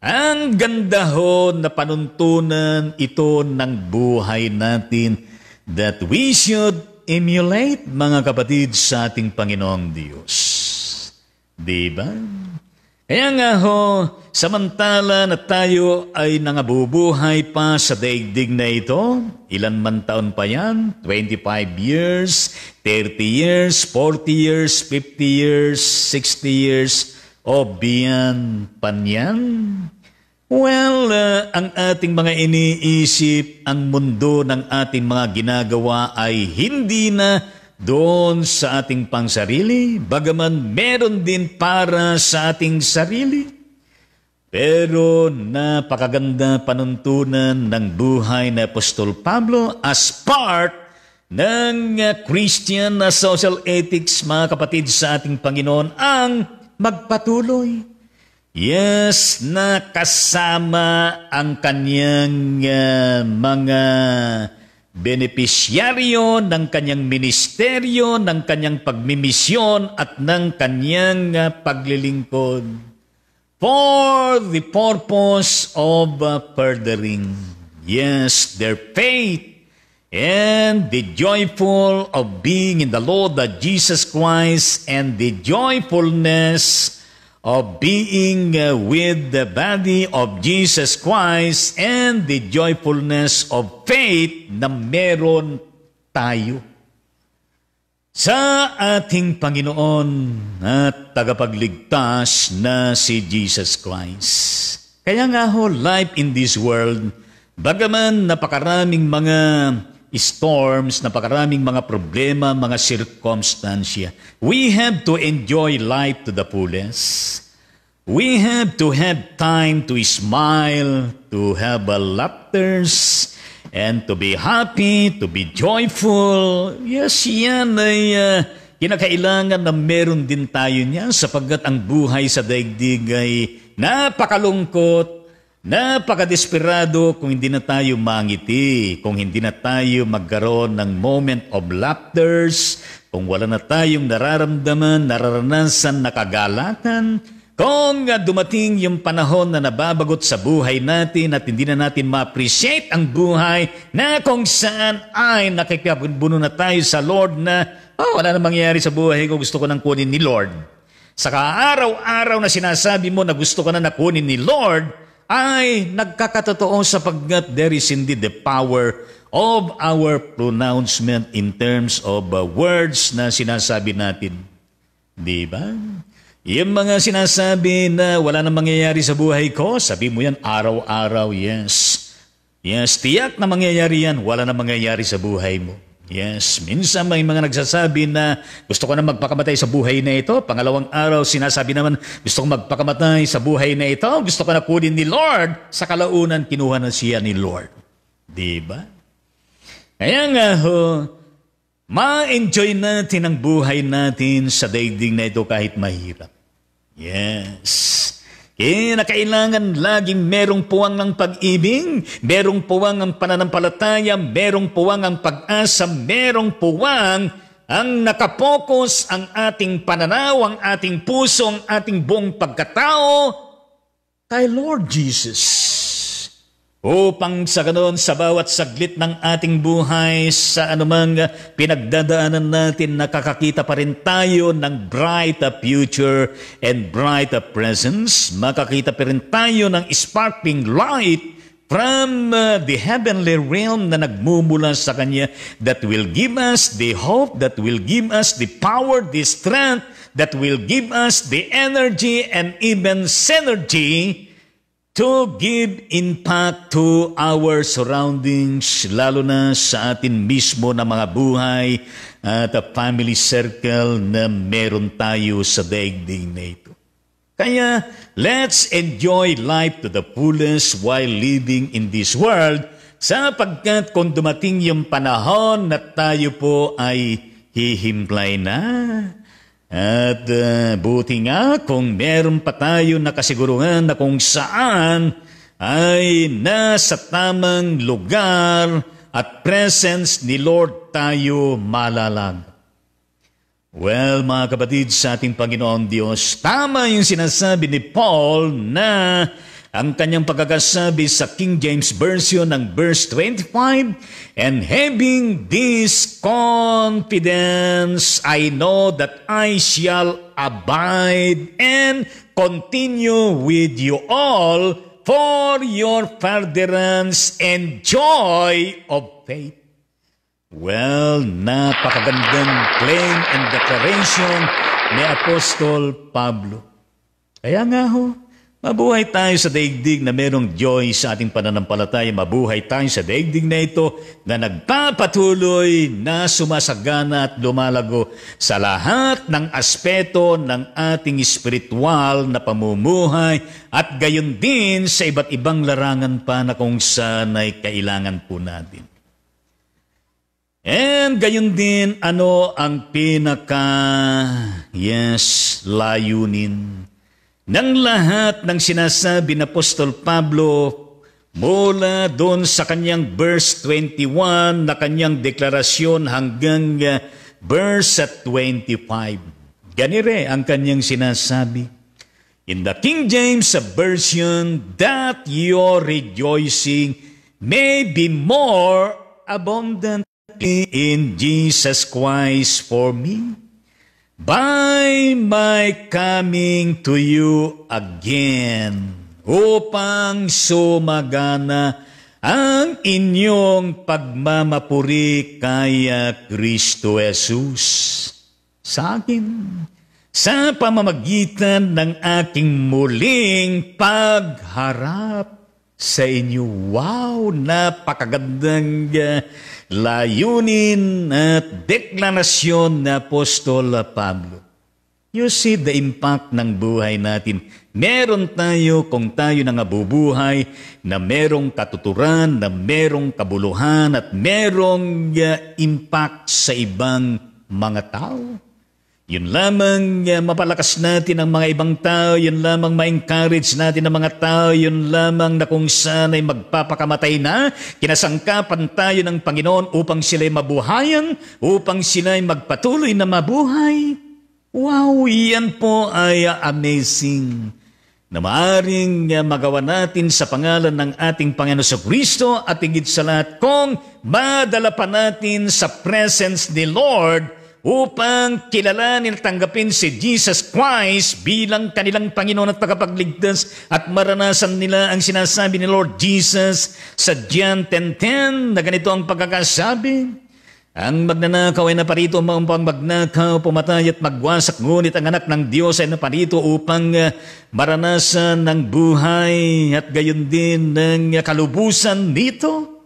ang ganda ho na panuntunan ito ng buhay natin that we should emulate mga kapatid sa ating Panginoong Diyos. Di ba? Kaya nga ho, samantala na tayo ay nangabubuhay pa sa daigdig na ito, ilan man taon pa yan, 25 years, 30 years, 40 years, 50 years, 60 years, Obian Panyan? Well, uh, ang ating mga iniisip, ang mundo ng ating mga ginagawa ay hindi na doon sa ating pangsarili, bagaman meron din para sa ating sarili. Pero napakaganda panuntunan ng buhay na Apostol Pablo as part ng Christian na social ethics, mga kapatid, sa ating Panginoon, ang magpatuloy. Yes, nakasama ang kanyang uh, mga benepisyaryo ng kanyang ministeryo, ng kanyang pagmimisyon at ng kanyang uh, paglilingkod for the purpose of uh, furthering. Yes, their faith And the joyful of being in the Lord that Jesus Christ and the joyfulness of being uh, with the body of Jesus Christ and the joyfulness of faith na meron tayo sa ating Panginoon at tagapagligtas na si Jesus Christ. Kaya nga ho, life in this world, bagaman napakaraming mga storms, napakaraming mga problema, mga circumstansya. We have to enjoy life to the fullest. We have to have time to smile, to have a laughters, and to be happy, to be joyful. Yes, yan ay uh, kinakailangan na meron din tayo niyan sapagkat ang buhay sa daigdig ay napakalungkot, Napakadesperado kung hindi na tayo mangiti, kung hindi na tayo magkaroon ng moment of laughters, kung wala na tayong nararamdaman, nararanasan, nakagalatan, kung dumating yung panahon na nababagot sa buhay natin at hindi na natin ma-appreciate ang buhay na kung saan ay nakikibuno na tayo sa Lord na, oh, wala na mangyayari sa buhay ko, gusto ko nang kunin ni Lord. Sa araw-araw na sinasabi mo na gusto ko na nakunin ni Lord, ay nagkakatotoo sapagkat there is indeed the power of our pronouncement in terms of uh, words na sinasabi natin. Di ba? Yung mga sinasabi na wala nang mangyayari sa buhay ko, sabi mo yan araw-araw, yes. Yes, tiyak na mangyayari yan, wala nang mangyayari sa buhay mo. Yes, minsan may mga nagsasabi na gusto ko na magpakamatay sa buhay na ito. Pangalawang araw, sinasabi naman, gusto ko magpakamatay sa buhay na ito. Gusto ko na kunin ni Lord. Sa kalaunan, kinuha na siya ni Lord. Di ba? Kaya nga ho, ma-enjoy natin ang buhay natin sa daigdig na ito kahit mahirap. Yes. Kinakailangan eh, e, laging merong puwang ng pag-ibig, merong puwang ng pananampalataya, merong puwang ng pag-asa, merong puwang ang nakapokus ang ating pananaw, ang ating puso, ang ating buong pagkatao kay Lord Jesus upang sa ganoon sa bawat saglit ng ating buhay sa anumang pinagdadaanan natin nakakakita pa rin tayo ng bright future and bright presence. Makakita pa rin tayo ng sparkling light from uh, the heavenly realm na nagmumula sa Kanya that will give us the hope, that will give us the power, the strength, that will give us the energy and even synergy to give impact to our surroundings, lalo na sa atin mismo na mga buhay at a family circle na meron tayo sa daigdig na ito. Kaya, let's enjoy life to the fullest while living in this world sapagkat kung dumating yung panahon na tayo po ay hihimlay na at uh, buti nga kung meron pa tayo nakasiguruhan na kung saan ay nasa tamang lugar at presence ni Lord tayo malalag. Well, mga kapatid, sa ating Panginoon Diyos, tama yung sinasabi ni Paul na ang kanyang pagkakasabi sa King James Version ng verse 25, And having this confidence, I know that I shall abide and continue with you all for your furtherance and joy of faith. Well, napakagandang claim and declaration ni Apostol Pablo. Kaya nga ho, Mabuhay tayo sa daigdig na merong joy sa ating pananampalataya. Mabuhay tayo sa daigdig na ito na nagpapatuloy na sumasagana at lumalago sa lahat ng aspeto ng ating espiritual na pamumuhay at gayon din sa iba't ibang larangan pa na kung saan ay kailangan po natin. And gayon din, ano ang pinaka, yes, layunin ng lahat ng sinasabi ng Apostol Pablo mula doon sa kanyang verse 21 na kanyang deklarasyon hanggang uh, verse 25. Ganire ang kanyang sinasabi. In the King James Version, that your rejoicing may be more abundant in Jesus Christ for me. By my coming to you again, upang sumagana ang inyong pagmamapuri kaya Kristo Jesus sa akin sa pamamagitan ng aking muling pagharap sa inyo. Wow! Napakagandang uh, layunin at deklarasyon na Apostol Pablo. You see the impact ng buhay natin. Meron tayo kung tayo na abubuhay na merong katuturan, na merong kabuluhan at merong uh, impact sa ibang mga tao. Yun lamang uh, mapalakas natin ang mga ibang tao, yun lamang ma-encourage natin ang mga tao, yun lamang na kung saan ay magpapakamatay na, kinasangkapan tayo ng Panginoon upang sila'y mabuhayan, upang sila'y magpatuloy na mabuhay. Wow, yan po ay amazing na maaring eh, magawa natin sa pangalan ng ating Panginoon sa Kristo at higit sa lahat kung madala pa natin sa presence ni Lord – upang kilalanin at tanggapin si Jesus Christ bilang kanilang Panginoon at tagapagligtas at maranasan nila ang sinasabi ni Lord Jesus sa John 10.10 na ganito ang pagkakasabi. Ang magnanakaw ay naparito upang magnakaw, pumatay at magwasak, ngunit ang anak ng Diyos ay naparito upang eh, maranasan ng buhay at gayon din ng kalubusan nito.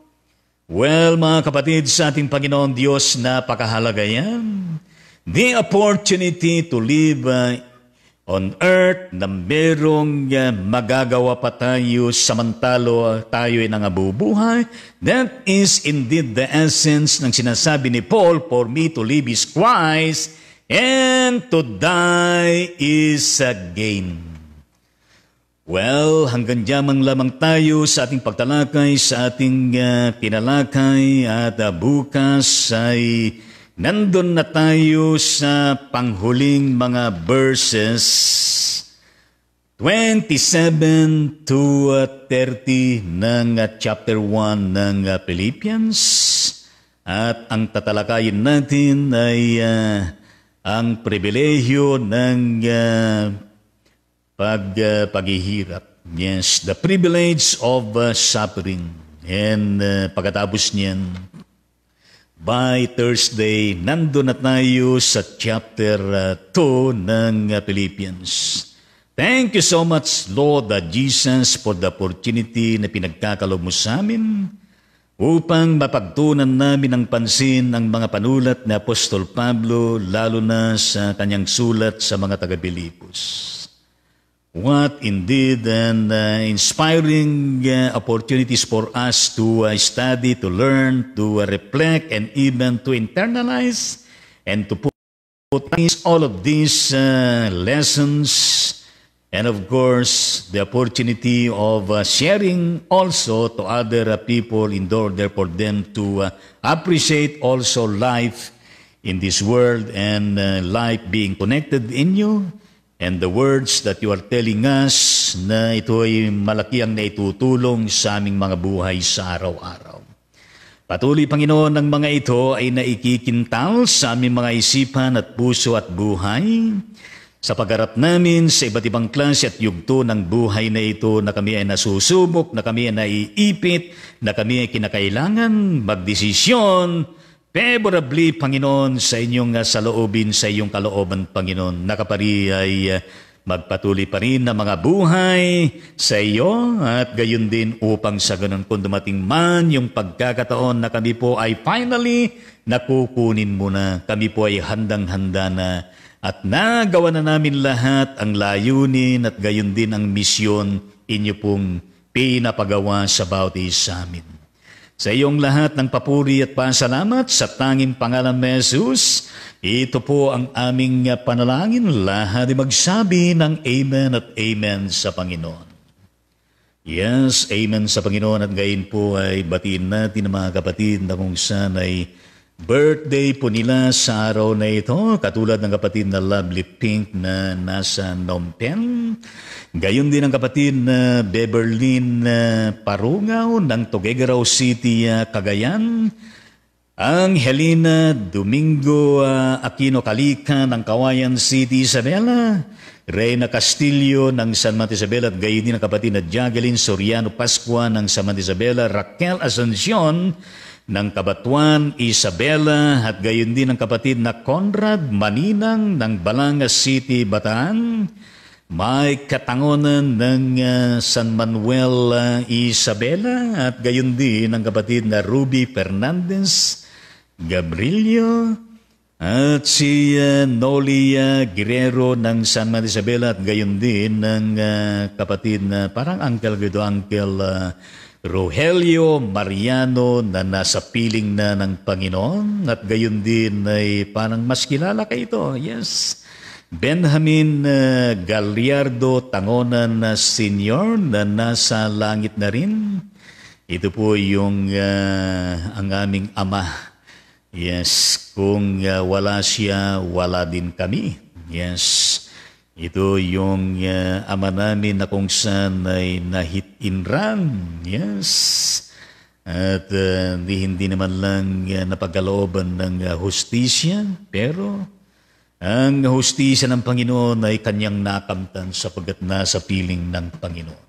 Well, mga kapatid, sa ating Panginoon Diyos, napakahalaga yan. The opportunity to live uh, on earth na merong uh, magagawa pa tayo samantalo uh, tayo ay nangabubuhay. That is indeed the essence ng sinasabi ni Paul, For me to live is Christ, and to die is a gain. Well, hanggang dyan lamang tayo sa ating pagtalakay, sa ating uh, ah, tinalakay at uh, bukas ay nandun na tayo sa panghuling mga verses 27 to uh, ah, 30 ng uh, chapter 1 ng uh, Philippians. At ang tatalakayin natin ay uh, ang pribilehyo ng uh, pag, uh, paghihirap. Yes, the privilege of uh, suffering. And uh, pagkatapos niyan, by Thursday, nando na tayo sa chapter 2 uh, ng uh, Philippians. Thank you so much, Lord uh, Jesus, for the opportunity na pinagkakalob mo sa amin upang mapagtunan namin ang pansin ng mga panulat ni Apostol Pablo, lalo na sa kanyang sulat sa mga taga-Bilipos. What indeed an uh, inspiring uh, opportunities for us to uh, study, to learn, to uh, reflect, and even to internalize and to put all of these uh, lessons and of course the opportunity of uh, sharing also to other uh, people in order for them to uh, appreciate also life in this world and uh, life being connected in you And the words that you are telling us na ito ay malaki ang naitutulong sa aming mga buhay sa araw-araw. Patuloy, Panginoon, ng mga ito ay naikikintal sa aming mga isipan at puso at buhay sa pagharap namin sa iba't ibang klase at yugto ng buhay na ito na kami ay nasusubok, na kami ay naiipit, na kami ay kinakailangan magdesisyon favorably, Panginoon, sa inyong uh, saloobin, sa iyong kalooban, Panginoon. Nakapari ay eh, magpatuloy pa rin na mga buhay sa iyo at gayon din upang sa ganun kung dumating man yung pagkakataon na kami po ay finally nakukunin mo na. Kami po ay handang-handa na at nagawa na namin lahat ang layunin at gayon din ang misyon inyo pong pinapagawa sa bawat isa amin. Sa iyong lahat ng papuri at pasalamat sa tanging pangalan ni Jesus, ito po ang aming panalangin. Lahat ay magsabi ng Amen at Amen sa Panginoon. Yes, Amen sa Panginoon at gayon po ay batiin natin ang mga kapatid na kung saan ay Birthday po nila sa araw na ito, katulad ng kapatid na Lovely Pink na nasa Phnom Penh. Gayon din ang kapatid na Beverlyn Parungaw ng Togegaraw City, ah, Cagayan. Ang Helena Domingo ah, Aquino Kalika ng Kawayan City, Isabela. Reyna Castillo ng San Mati Isabela at gayon din ang kapatid na Jacqueline Soriano Pascua ng San Mati Isabela, Raquel Asuncion ng Kabatuan Isabela at gayon din ang kapatid na Conrad Maninang ng Balanga City, Bataan. May katangonan ng uh, San Manuel uh, Isabela at gayon din ang kapatid na Ruby Fernandez Gabrilio at si uh, Nolia Guerrero ng San Manuel Isabela at gayon din ng uh, kapatid na parang uncle gito, uncle uh, Rogelio Mariano na nasa piling na ng Panginoon at gayon din ay parang mas kilala kayo ito. Yes. Benjamin eh, Galliardo Tangonan na Senior na nasa langit na rin. Ito po yung uh, ang aming ama. Yes, kung uh, wala siya, wala din kami. Yes. Ito yung uh, ama namin na kung saan ay nahit in run. Yes. At uh, hindi, naman lang uh, napagkalooban ng uh, hostisya, pero ang hostisya ng Panginoon ay kanyang nakamtan sapagkat nasa piling ng Panginoon.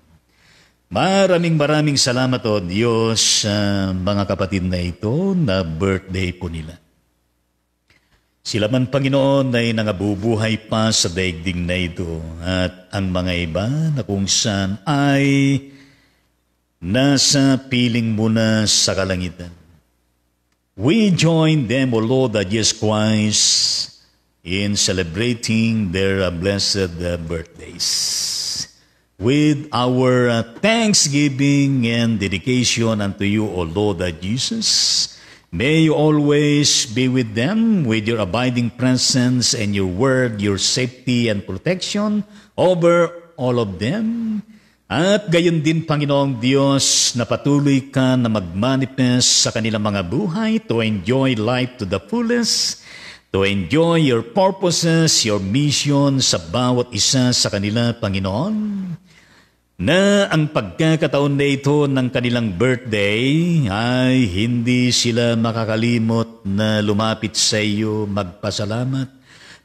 Maraming maraming salamat o Diyos sa uh, mga kapatid na ito na birthday po nila. Sila man, Panginoon, ay nangabubuhay pa sa daigding na ito at ang mga iba na kung saan ay nasa piling mo na sa kalangitan. We join them, O Lord, that Jesus Christ, in celebrating their uh, blessed uh, birthdays with our uh, thanksgiving and dedication unto you, O Lord, that Jesus, may you always be with them with your abiding presence and your word, your safety and protection over all of them. At gayon din, Panginoong Diyos, na patuloy ka na magmanifest sa kanilang mga buhay to enjoy life to the fullest, to enjoy your purposes, your mission sa bawat isa sa kanila, Panginoon na ang pagkakataon na ito ng kanilang birthday ay hindi sila makakalimot na lumapit sa iyo magpasalamat,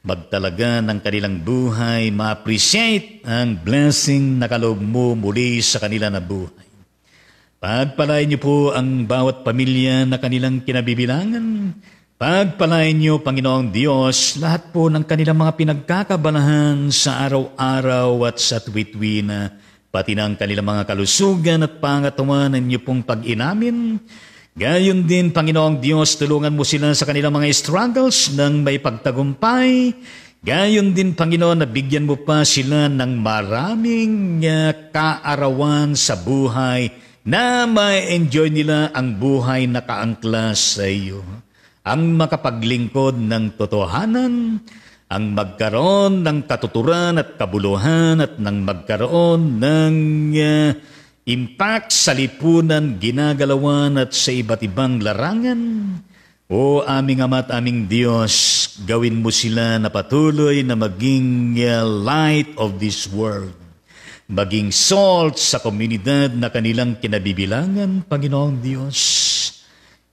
magtalaga ng kanilang buhay, ma-appreciate ang blessing na kaloob mo muli sa kanila na buhay. Pagpalain niyo po ang bawat pamilya na kanilang kinabibilangan, Pagpalain niyo, Panginoong Diyos, lahat po ng kanilang mga pinagkakabalahan sa araw-araw at sa tuwitwina pati na ang kanilang mga kalusugan at pangatawan ng pong pag-inamin. Gayon din, Panginoong Diyos, tulungan mo sila sa kanilang mga struggles ng may pagtagumpay. Gayon din, Panginoon, nabigyan mo pa sila ng maraming uh, kaarawan sa buhay na ma-enjoy nila ang buhay na kaangklas sa iyo. Ang makapaglingkod ng totohanan, ang magkaroon ng katuturan at kabuluhan at ng magkaroon ng uh, impact sa lipunan, ginagalawan at sa iba't ibang larangan. O aming Ama at aming Diyos, gawin mo sila na patuloy na maging uh, light of this world. Maging salt sa komunidad na kanilang kinabibilangan, Panginoong Diyos.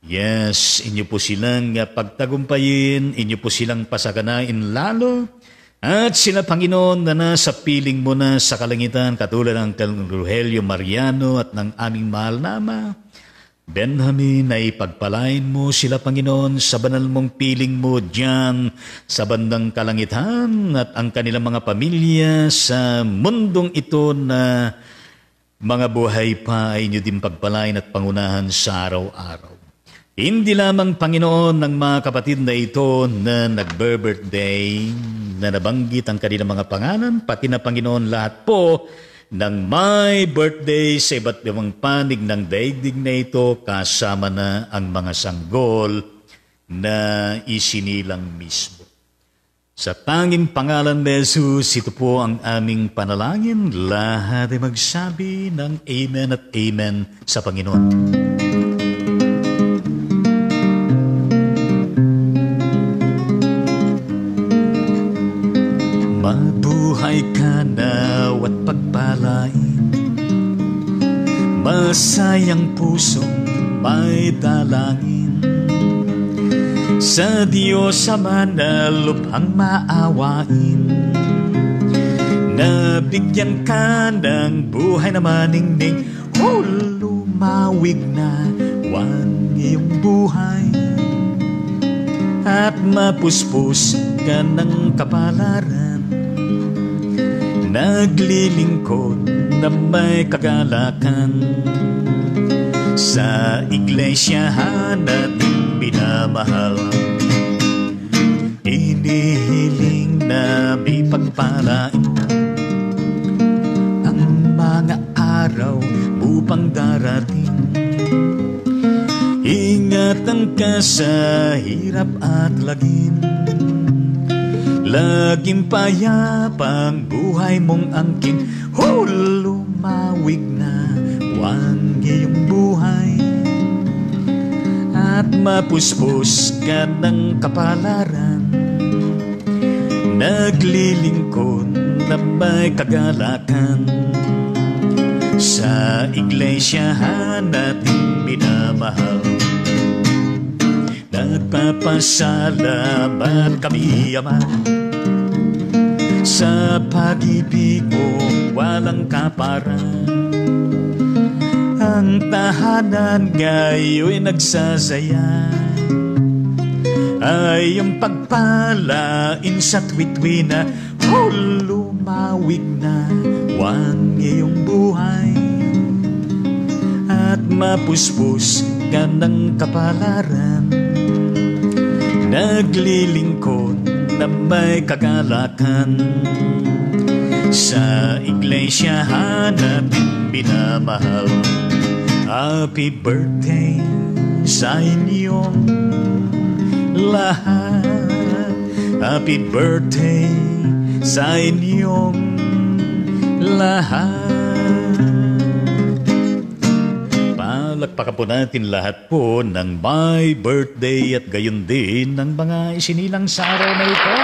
Yes, inyo po silang ah, pagtagumpayin, inyo po silang pasaganain lalo. At sila, Panginoon, na nasa piling mo na sa kalangitan, katulad ng Rogelio Mariano at ng aming mahal na ama, Benjamin, ay pagpalain mo sila, Panginoon, sa banal mong piling mo diyan sa bandang kalangitan at ang kanilang mga pamilya sa mundong ito na mga buhay pa ay inyo din pagpalain at pangunahan sa araw-araw. Hindi lamang Panginoon ng mga kapatid na ito na nagbe-birthday na nabanggit ang kanilang mga pangalan, pati na Panginoon lahat po ng my birthday sa iba't ibang panig ng daigdig na ito kasama na ang mga sanggol na isinilang mismo. Sa tanging pangalan ni Jesus, ito po ang aming panalangin. Lahat ay magsabi ng Amen at Amen sa Panginoon. palay Masayang pusong may dalangin Sa Diyos ama na lubhang maawain Nabigyan ka ng buhay na maningning O lumawig na wan iyong buhay At mapuspus ka ng kapalaran Naglilingkod na may kagalakan Sa iglesia natin binamahal Inihiling na may pagpalain Ang mga araw upang darating Ingatan ka sa hirap at lagim Laging payapang buhay buhay mong angkin oh! Lumawig na buwan iyong buhay At mapuspos ka ng kapalaran Naglilingkod na may kagalakan Sa iglesyahan natin minamahal Nagpapasalamat kami, Ama sa pag-ibig mong walang kaparan Ang tahanan ngayon nagsasaya Ay ang pagpalain sa twitwi na Lumawig na wang iyong buhay At mapuspos ka ng kapalaran Naglilingkod na may kagalakan Sa iglesia hanapin binamahal Happy birthday sa inyo lahat Happy birthday sa inyong lahat pagpaka po natin lahat po ng my birthday at gayon din ng mga isinilang sa araw na ito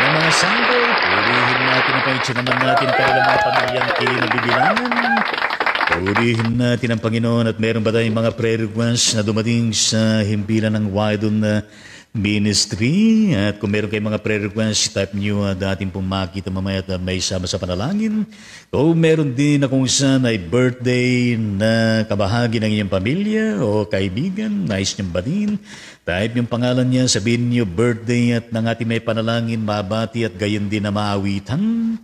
ng mga sanggol. Purihin natin ang paitsinaman natin para ng mga pamilyang kinabibilangan. Purihin natin ang Panginoon at meron ba tayong mga prayer requests na dumating sa himpilan ng Wydon na uh, ministry. At kung meron kayong mga prayer requests, type nyo at uh, ating pong makita mamaya at uh, may sama sa panalangin. O meron din na kung saan ay birthday na kabahagi ng inyong pamilya o kaibigan, nais niyong batiin, type yung pangalan niya, sabihin niyo birthday at ng ating may panalangin, mabati at gayon din na maawitan.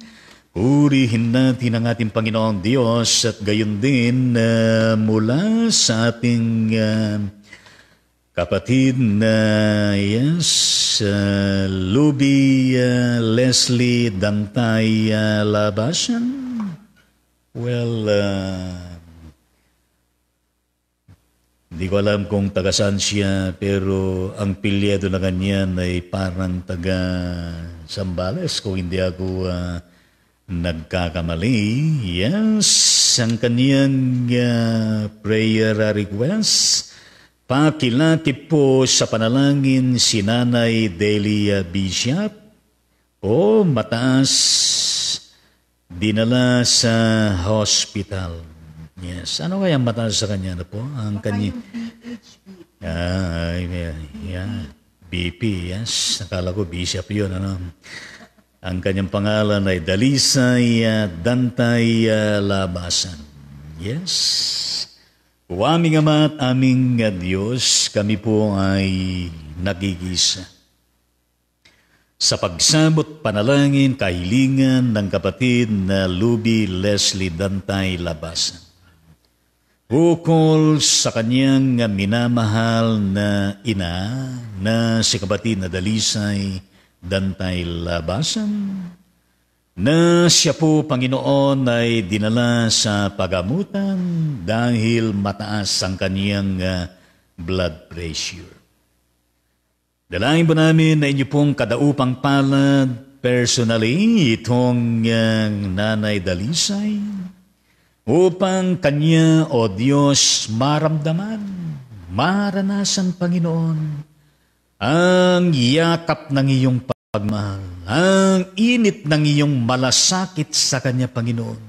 Purihin natin ang ating Panginoong Diyos at gayon din uh, mula sa ating uh, Kapatid na uh, yes, uh, Luby uh, Leslie Dantay uh, Labasan. Well, uh, hindi ko alam kung taga saan siya, pero ang pilyado na kanya ay parang taga Sambales, kung hindi ako uh, nagkakamali. Yes, ang kaniyang uh, prayer request Pakilapit po sa panalangin si Nanay Delia Bishop o mataas dinala sa hospital. Yes. Ano kaya mataas sa kanya na ano po? Ang kanya... Ah, yeah, yeah. BP, yes. Nakala ko Bishop yun. Ano? Ang kanyang pangalan ay Dalisay Dantay Labasan. Yes. O aming Ama at aming Diyos, kami po ay nagigisa. Sa pagsabot, panalangin, kahilingan ng kapatid na Luby Leslie Dantay Labasan. Bukol sa kanyang minamahal na ina na si kapatid na Dalisay Dantay Labasan, na siya po, Panginoon, ay dinala sa pagamutan dahil mataas ang kanyang ah, blood pressure. Dalangin po namin na inyo pong kadaupang palad personally itong uh, Nanay Dalisay upang Kanya o oh Diyos maramdaman, maranasan Panginoon ang yakap ng iyong pagmahal ang init ng iyong malasakit sa Kanya, Panginoon,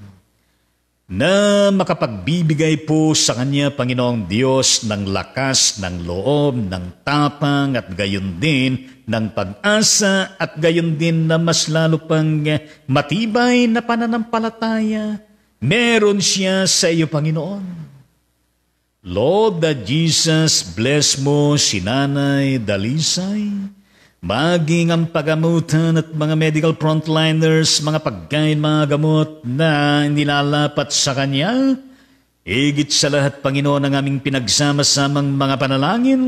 na makapagbibigay po sa Kanya, Panginoong Diyos, ng lakas, ng loob, ng tapang at gayon din ng pag-asa at gayon din na mas lalo pang eh, matibay na pananampalataya meron siya sa iyo, Panginoon. Lord, that Jesus bless mo si Nanay Dalisay, Maging ang pagamutan at mga medical frontliners, mga pagkain, mga gamot na nilalapat sa Kanya, Igit sa lahat, Panginoon, ang aming pinagsama-samang mga panalangin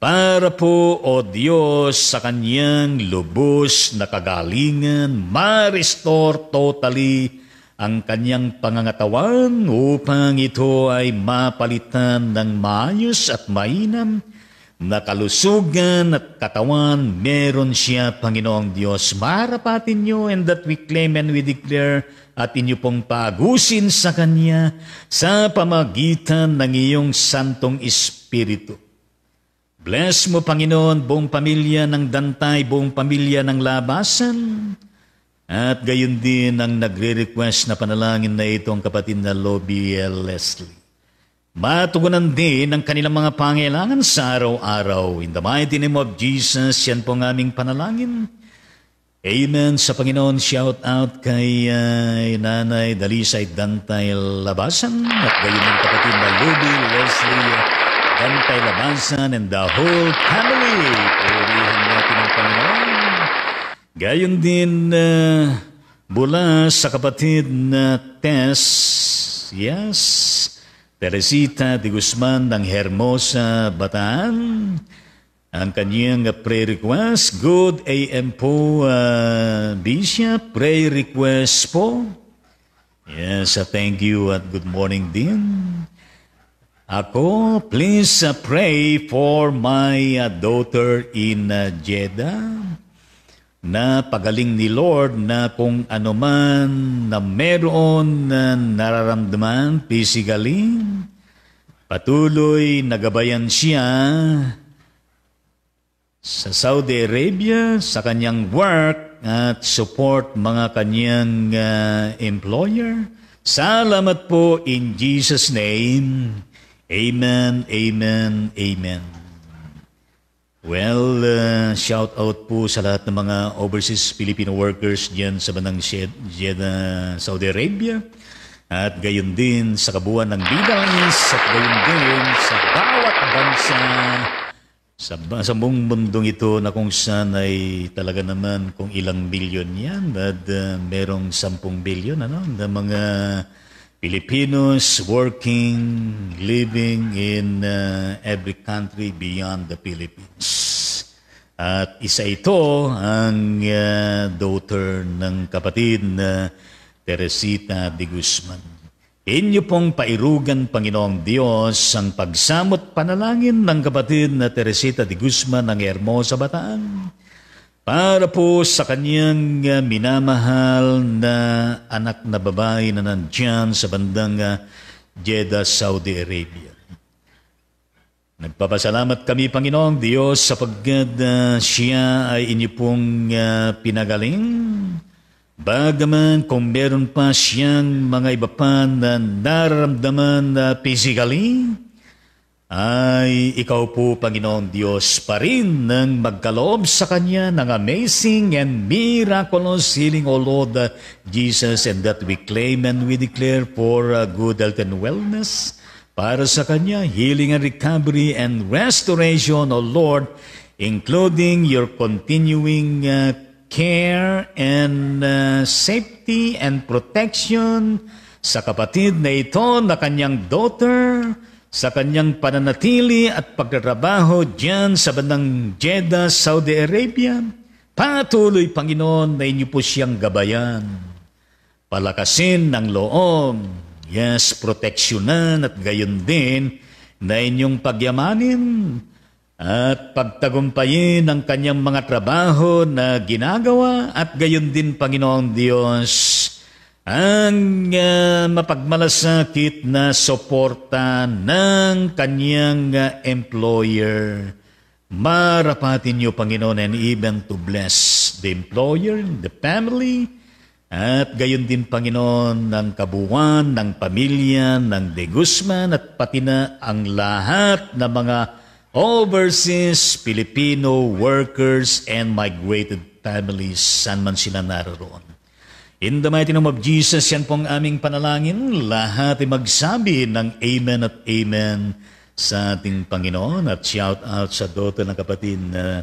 para po, O Diyos, sa Kanyang lubos na kagalingan, ma-restore totally ang Kanyang pangangatawan upang ito ay mapalitan ng maayos at mainam na kalusugan at katawan, meron siya, Panginoong Diyos. Marapatin niyo and that we claim and we declare at inyo pong pagusin sa Kanya sa pamagitan ng iyong Santong Espiritu. Bless mo, Panginoon, buong pamilya ng Dantay, buong pamilya ng Labasan, at gayon din ang nagre-request na panalangin na ito ang kapatid na Lobby L. Leslie. Matugunan din ang kanilang mga pangailangan sa araw-araw. In the mighty name of Jesus, yan po ang aming panalangin. Amen sa Panginoon. Shout out kay uh, Nanay Dalisay Dantay Labasan at gayon ng kapatid na Luby Leslie Dantay Labasan and the whole family. Purihan natin ang Panginoon. Gayon din uh, mula sa kapatid na Tess. Yes. Teresita de Guzman ng Hermosa, Bataan. Ang kanyang prayer request, good AM po, uh, Bishop, prayer request po. Yes, uh, thank you at good morning din. Ako, please uh, pray for my uh, daughter in uh, Jeddah na pagaling ni Lord na kung ano man na meron na nararamdaman physically, patuloy nagabayan siya sa Saudi Arabia sa kanyang work at support mga kanyang uh, employer. Salamat po in Jesus' name. Amen, amen, amen. Well, uh, shout out po sa lahat ng mga overseas Filipino workers diyan sa Banang Shed, Jeddah, uh, Saudi Arabia. At gayon din sa kabuuan ng Bidans at gayon din sa bawat bansa sa, sa buong mundong ito na kung saan ay talaga naman kung ilang bilyon yan, but uh, merong 10 bilyon ano, ng mga Filipinos working, living in uh, every country beyond the Philippines. At isa ito ang uh, daughter ng kapatid na uh, Teresita de Guzman. Inyo pong pairugan, Panginoong Diyos, ang pagsamot panalangin ng kapatid na Teresita de Guzman ng Hermosa Bataan para po sa kanyang ah, minamahal na anak na babae na nandiyan sa bandang ah, Jeddah, Saudi Arabia. Nagpapasalamat kami, Panginoong Diyos, sapagkat uh, ah, siya ay inyo pong uh, pinagaling. Bagaman kung meron pa siyang mga iba pa na nararamdaman na uh, physically, ay ikaw po, Panginoong Diyos, pa rin nang magkaloob sa Kanya ng amazing and miraculous healing, O Lord Jesus, and that we claim and we declare for uh, good health and wellness para sa Kanya, healing and recovery and restoration, O Lord, including your continuing uh, care and uh, safety and protection sa kapatid na ito na kanyang daughter, sa kanyang pananatili at pagtatrabaho diyan sa bandang Jeddah, Saudi Arabia. Patuloy, Panginoon, na inyo po siyang gabayan. Palakasin ng loob, yes, proteksyonan at gayon din na inyong pagyamanin at pagtagumpayin ang kanyang mga trabaho na ginagawa at gayon din, Panginoong Diyos, ang uh, mapagmalasakit na suporta ng kanyang uh, employer. Marapatin niyo, Panginoon, and even to bless the employer, the family, at gayon din, Panginoon, ng kabuuan, ng pamilya, ng De Guzman, at pati na ang lahat ng mga overseas Filipino workers and migrated families, saan man sila naroon. In the mighty name of Jesus, yan po ang aming panalangin. Lahat ay magsabi ng Amen at Amen sa ating Panginoon. At shout out sa dota ng kapatid na uh,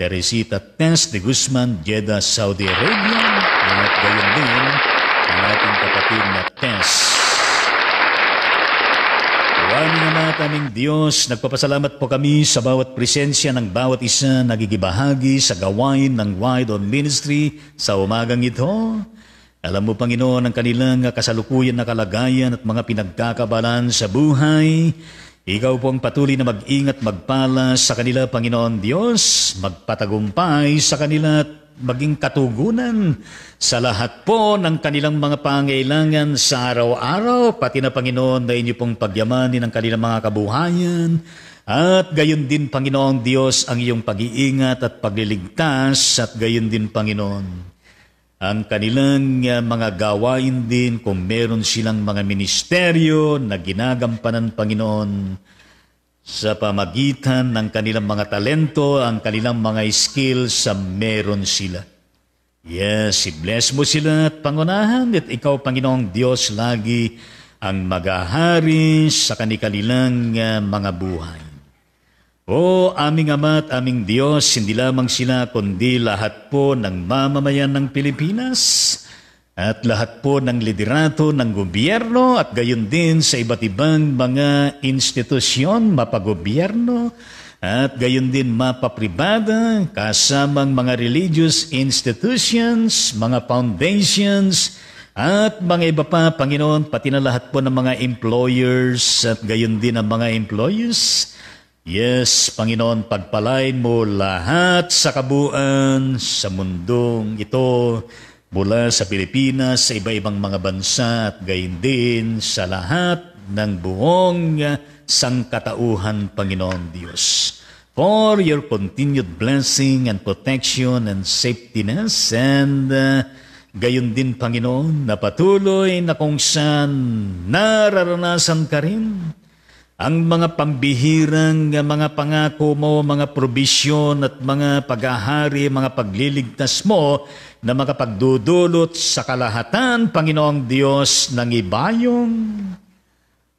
Teresita Tess de Guzman, Jeddah, Saudi Arabia. At gayon din ang ating kapatid na Tens. Maraming Ama at aming Diyos, nagpapasalamat po kami sa bawat presensya ng bawat isa nagigibahagi sa gawain ng Wide On Ministry sa umagang ito. Alam mo, Panginoon, ang kanilang kasalukuyan na kalagayan at mga pinagkakabalan sa buhay. Ikaw po ang patuloy na mag-ingat, magpala sa kanila, Panginoon Diyos, magpatagumpay sa kanila at maging katugunan sa lahat po ng kanilang mga pangailangan sa araw-araw, pati na Panginoon na inyo pong pagyamanin ang kanilang mga kabuhayan, at gayon din, Panginoon Diyos, ang iyong pag-iingat at pagliligtas, at gayon din, Panginoon, ang kanilang ah, mga gawain din kung meron silang mga ministeryo na ginagampanan Panginoon sa pamagitan ng kanilang mga talento, ang kanilang mga skills sa meron sila. Yes, i-bless mo sila at pangunahan at ikaw, Panginoong Diyos, lagi ang magahari sa kanilang ah, mga buhay. O aming Ama at aming Diyos, hindi lamang sila kundi lahat po ng mamamayan ng Pilipinas at lahat po ng liderato ng gobyerno at gayon din sa iba't ibang mga institusyon, mapagobyerno at gayon din mapapribada kasamang mga religious institutions, mga foundations, at mga iba pa, Panginoon, pati na lahat po ng mga employers at gayon din ang mga employees Yes, Panginoon, pagpalain mo lahat sa kabuuan sa mundong ito mula sa Pilipinas, sa iba-ibang mga bansa at gayon din sa lahat ng buong sangkatauhan, Panginoon Diyos. For your continued blessing and protection and safetyness and uh, gayon din, Panginoon, na patuloy na kung saan nararanasan ka rin ang mga pambihirang mga pangako mo, mga probisyon at mga paghahari, mga pagliligtas mo na makapagdudulot sa kalahatan, Panginoong Diyos, ng ibayong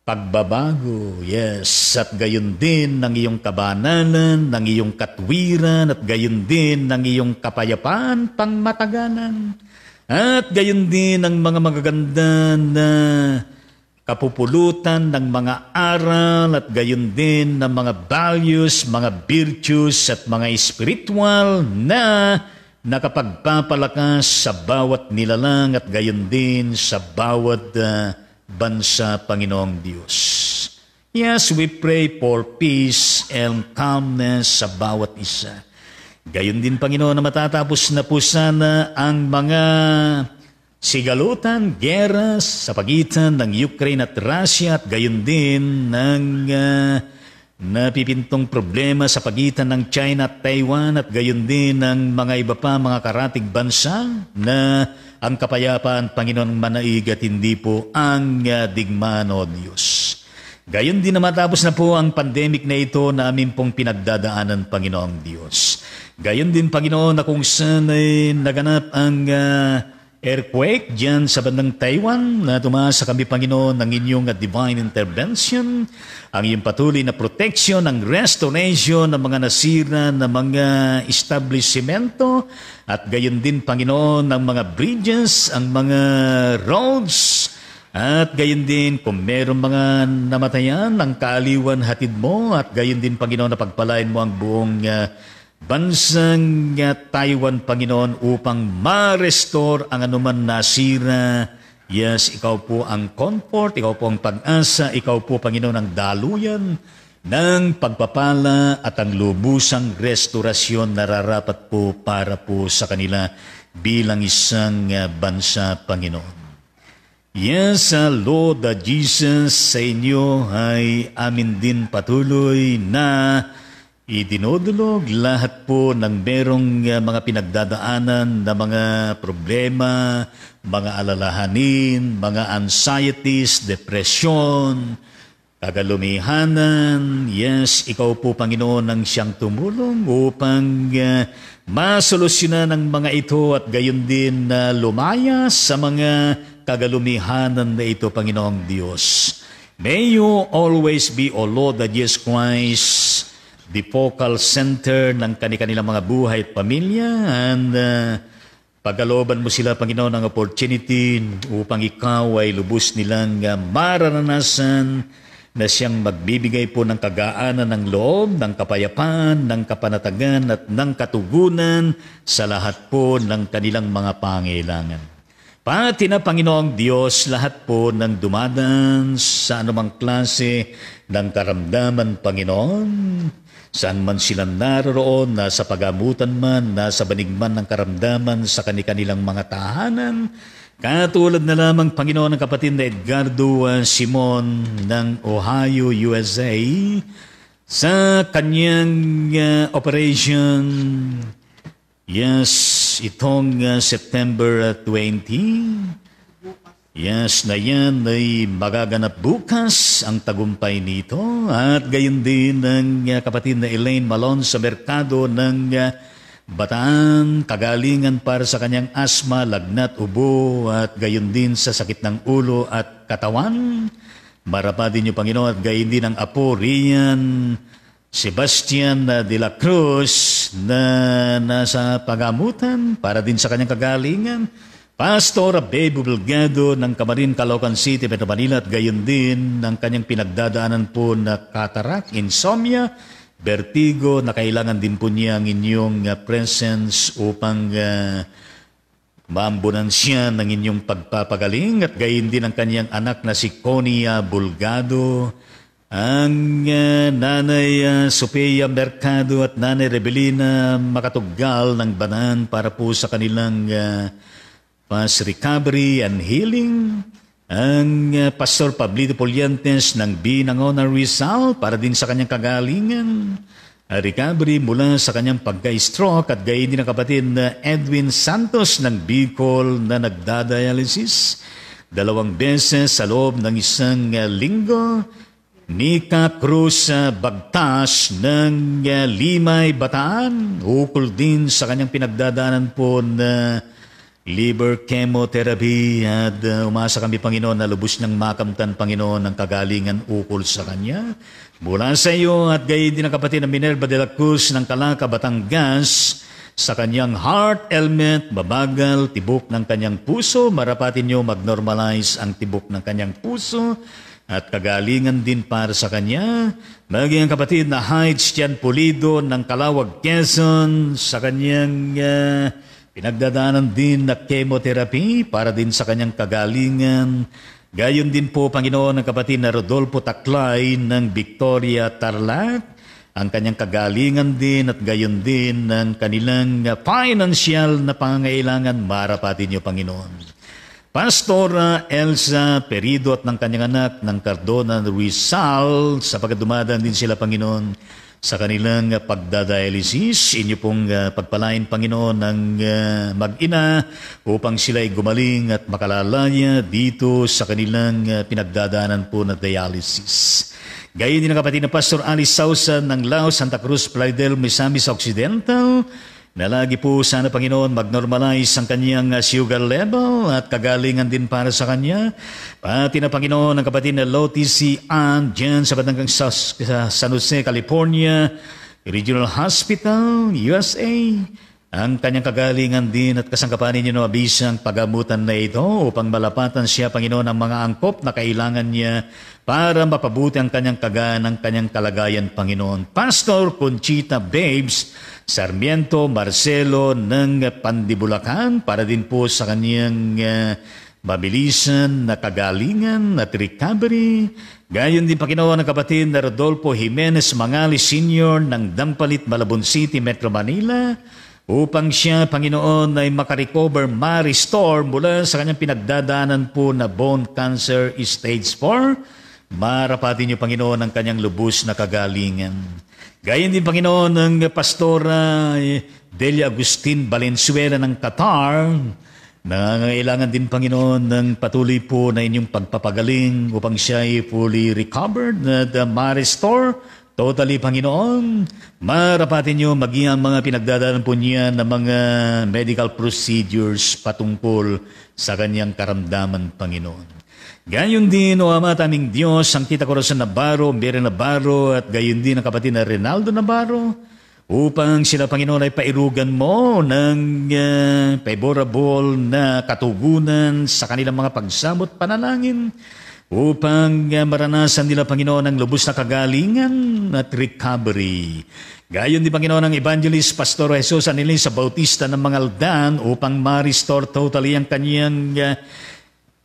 pagbabago. Yes, at gayon din ng iyong kabanalan, ng iyong katwiran, at gayon din ng iyong kapayapaan pangmatagalan. At gayon din ng mga magaganda na kapupulutan ng mga aral at gayon din ng mga values, mga virtues at mga spiritual na nakapagpapalakas sa bawat nilalang at gayon din sa bawat uh, bansa Panginoong Diyos. Yes, we pray for peace and calmness sa bawat isa. Gayon din, Panginoon, na matatapos na po sana ang mga sigalutan, gera sa pagitan ng Ukraine at Russia at gayon din ng uh, ah, napipintong problema sa pagitan ng China at Taiwan at gayon din ng mga iba pa mga karating bansa na ang kapayapaan Panginoon manaig at hindi po ang uh, digmaan o Diyos. Gayon din na matapos na po ang pandemic na ito na amin pong pinagdadaanan Panginoong Diyos. Gayon din Panginoon na kung saan ay naganap ang uh, earthquake dyan sa bandang Taiwan na tumaas sa kami Panginoon ng inyong divine intervention, ang iyong patuloy na protection, ang restoration ng mga nasira ng mga establishmento at gayon din Panginoon ng mga bridges, ang mga roads, at gayon din, kung meron mga namatayan, ng kaaliwan hatid mo at gayon din, Panginoon, na pagpalain mo ang buong uh, bansang Taiwan, Panginoon, upang ma-restore ang anuman nasira. Yes, ikaw po ang comfort, ikaw po ang pag-asa, ikaw po, Panginoon, ang daluyan ng pagpapala at ang lubusang restorasyon nararapat po para po sa kanila bilang isang ah, bansa, Panginoon. Yes, ah, Lord ah, Jesus, sa inyo ay amin din patuloy na Idinudulog lahat po ng merong ah, mga pinagdadaanan na mga problema, mga alalahanin, mga anxieties, depression, kagalumihanan. Yes, ikaw po Panginoon ang siyang tumulong upang uh, masolusyonan ang mga ito at gayon din na uh, lumaya sa mga kagalumihanan na ito Panginoong Diyos. May you always be, O Lord, that Jesus Christ, the focal center ng kanilang mga buhay at pamilya and uh, pagaloban mo sila, Panginoon, ng opportunity upang ikaw ay lubos nilang uh, maranasan na siyang magbibigay po ng kagaanan ng loob, ng kapayapaan, ng kapanatagan at ng katugunan sa lahat po ng kanilang mga pangailangan. Pati na Panginoong Diyos, lahat po ng dumadaan sa anumang klase ng karamdaman, Panginoon, Saan man sila naroroon, nasa pagamutan man, nasa banigman ng karamdaman sa kanilang mga tahanan, katulad na lamang Panginoon ng kapatid na Edgardo ah, Simon ng Ohio, USA, sa kanyang uh, operation, yes, itong uh, September 20, Yes, na yan ay magaganap bukas ang tagumpay nito at gayon din ng ah, kapatid na Elaine Malon sa merkado ng uh, Bataan, kagalingan para sa kanyang asma, lagnat, ubo at gayon din sa sakit ng ulo at katawan. Marapa din niyo Panginoon at gayon din ang apo Rian Sebastian de la Cruz na nasa pagamutan para din sa kanyang kagalingan Pastor Abe Bubelgado ng Kamarin, Caloocan City, Metro Manila at gayon din ng kanyang pinagdadaanan po na cataract, insomnia, vertigo na kailangan din po niya ang inyong uh, presence upang uh, maambunan siya ng inyong pagpapagaling at gayon din ang kanyang anak na si Conia Bulgado, ang uh, nanay uh, Sofia Mercado at nanay Rebelina Makatuggal ng Banan para po sa kanilang uh, Mass Recovery and Healing, ang uh, Pastor Pablito Poliantes ng Binangon Rizal para din sa kanyang kagalingan, uh, recovery mula sa kanyang pagka-stroke at gayon din ang kapatid na Edwin Santos ng Bicol na nagdadialysis dalawang beses sa loob ng isang uh, linggo, Nika Cruz uh, Bagtas ng Limay Bataan, ukol din sa kanyang pinagdadaanan po na Liver chemotherapy at uh, umasa kami Panginoon na lubos niyang makamtan Panginoon ng kagalingan ukol sa Kanya. Mula sa iyo at gayon din ang kapatid ng Minerva de la Cruz ng Kalaka, Batangas, sa kanyang heart ailment, babagal, tibok ng kanyang puso, marapatin niyo mag-normalize ang tibok ng kanyang puso at kagalingan din para sa kanya. Maging ang kapatid na Heights Tian Pulido ng Kalawag, Quezon, sa kanyang uh, Pinagdadaanan din na chemotherapy para din sa kanyang kagalingan. Gayon din po, Panginoon, ang kapatid na Rodolfo Taklay ng Victoria Tarlac. Ang kanyang kagalingan din at gayon din ng kanilang financial na pangangailangan, marapatin niyo, Panginoon. Pastora ah, Elsa Perido at ng kanyang anak ng Cardona Rizal, sa pagkadumadaan din sila, Panginoon, sa kanilang pagdadialysis. Inyo pong uh, pagpalain, Panginoon, ng uh, mag-ina upang sila ay gumaling at makalalaya dito sa kanilang uh, pinagdadaanan po na dialysis. Gayun din ang kapatid na Pastor Alice Sausa ng Laos, Santa Cruz, Plaridel, Misamis Occidental, Nalagi po sana Panginoon magnormalize ang kanyang ah, sugar level at kagalingan din para sa kanya. Pati na Panginoon ang kapatid na Loti C. Ann dyan sa Batanggang San Jose, California, Regional Hospital, USA. Ang kanyang kagalingan din at kasangkapan ninyo na mabisang pagamutan na ito upang malapatan siya, Panginoon, ang mga angkop na kailangan niya para mapabuti ang kanyang kaga ng kanyang kalagayan, Panginoon. Pastor Conchita Babes, Sarmiento Marcelo ng Pandibulacan para din po sa kanyang uh, mabilisan na kagalingan at recovery. Gayon din, Panginoon, ng kapatid na Rodolfo Jimenez Mangali Senior ng Dampalit, Malabon City, Metro Manila upang siya, Panginoon, ay makarecover, ma-restore mula sa kanyang pinagdadaanan po na bone cancer stage 4. Marapatin niyo, Panginoon, ang kanyang lubos na kagalingan. Gayun din, Panginoon, ng Pastora Delia Agustin Valenzuela ng Qatar. Nangangailangan din, Panginoon, ng patuloy po na inyong pagpapagaling upang siya ay fully recovered, na ah, ma-restore, Totally, Panginoon, marapatin niyo maging ang mga pinagdadalan po niya ng mga medical procedures patungkol sa kanyang karamdaman, Panginoon. Gayon din, O Ama, taming Diyos, ang tita Corazon Navarro, Mary Navarro, at gayon din ang kapatid na Rinaldo Navarro, upang sila, Panginoon, ay pairugan mo ng uh, favorable na katugunan sa kanilang mga pagsamot panalangin, upang eh, maranasan nila, Panginoon, ang lubos na kagalingan at recovery. Gayon ni Panginoon ang Evangelist Pastor Jesus Anilisa Bautista ng mga aldan upang ma-restore totally ang kanyang uh,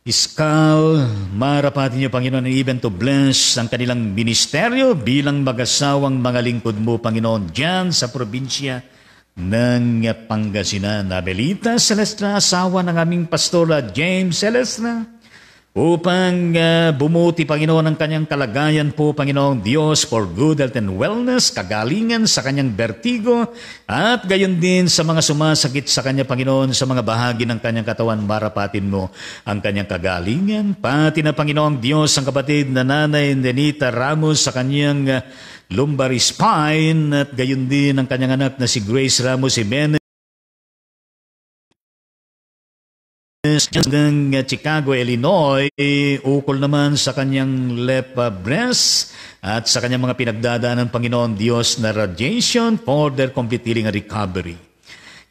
Iskal, marapatin niyo, Panginoon, ang even to bless ang kanilang ministeryo bilang mag-asawang mga lingkod mo, Panginoon, dyan sa probinsya ng Pangasinan. Abelita Celestra, asawa ng aming pastora James Celestra, upang uh, bumuti, Panginoon, ang kanyang kalagayan po, Panginoong Diyos, for good health and wellness, kagalingan sa kanyang vertigo, at gayon din sa mga sumasakit sa kanya, Panginoon, sa mga bahagi ng kanyang katawan, marapatin mo ang kanyang kagalingan. Pati na, Panginoong Diyos, ang kapatid na nanay Denita Ramos sa kanyang uh, lumbar spine, at gayon din ang kanyang anak na si Grace Ramos Jimenez, ng Chicago, Illinois, ukol naman sa kanyang left breast at sa kanyang mga pinagdadaan ng Panginoon Diyos na radiation for their complete healing and recovery.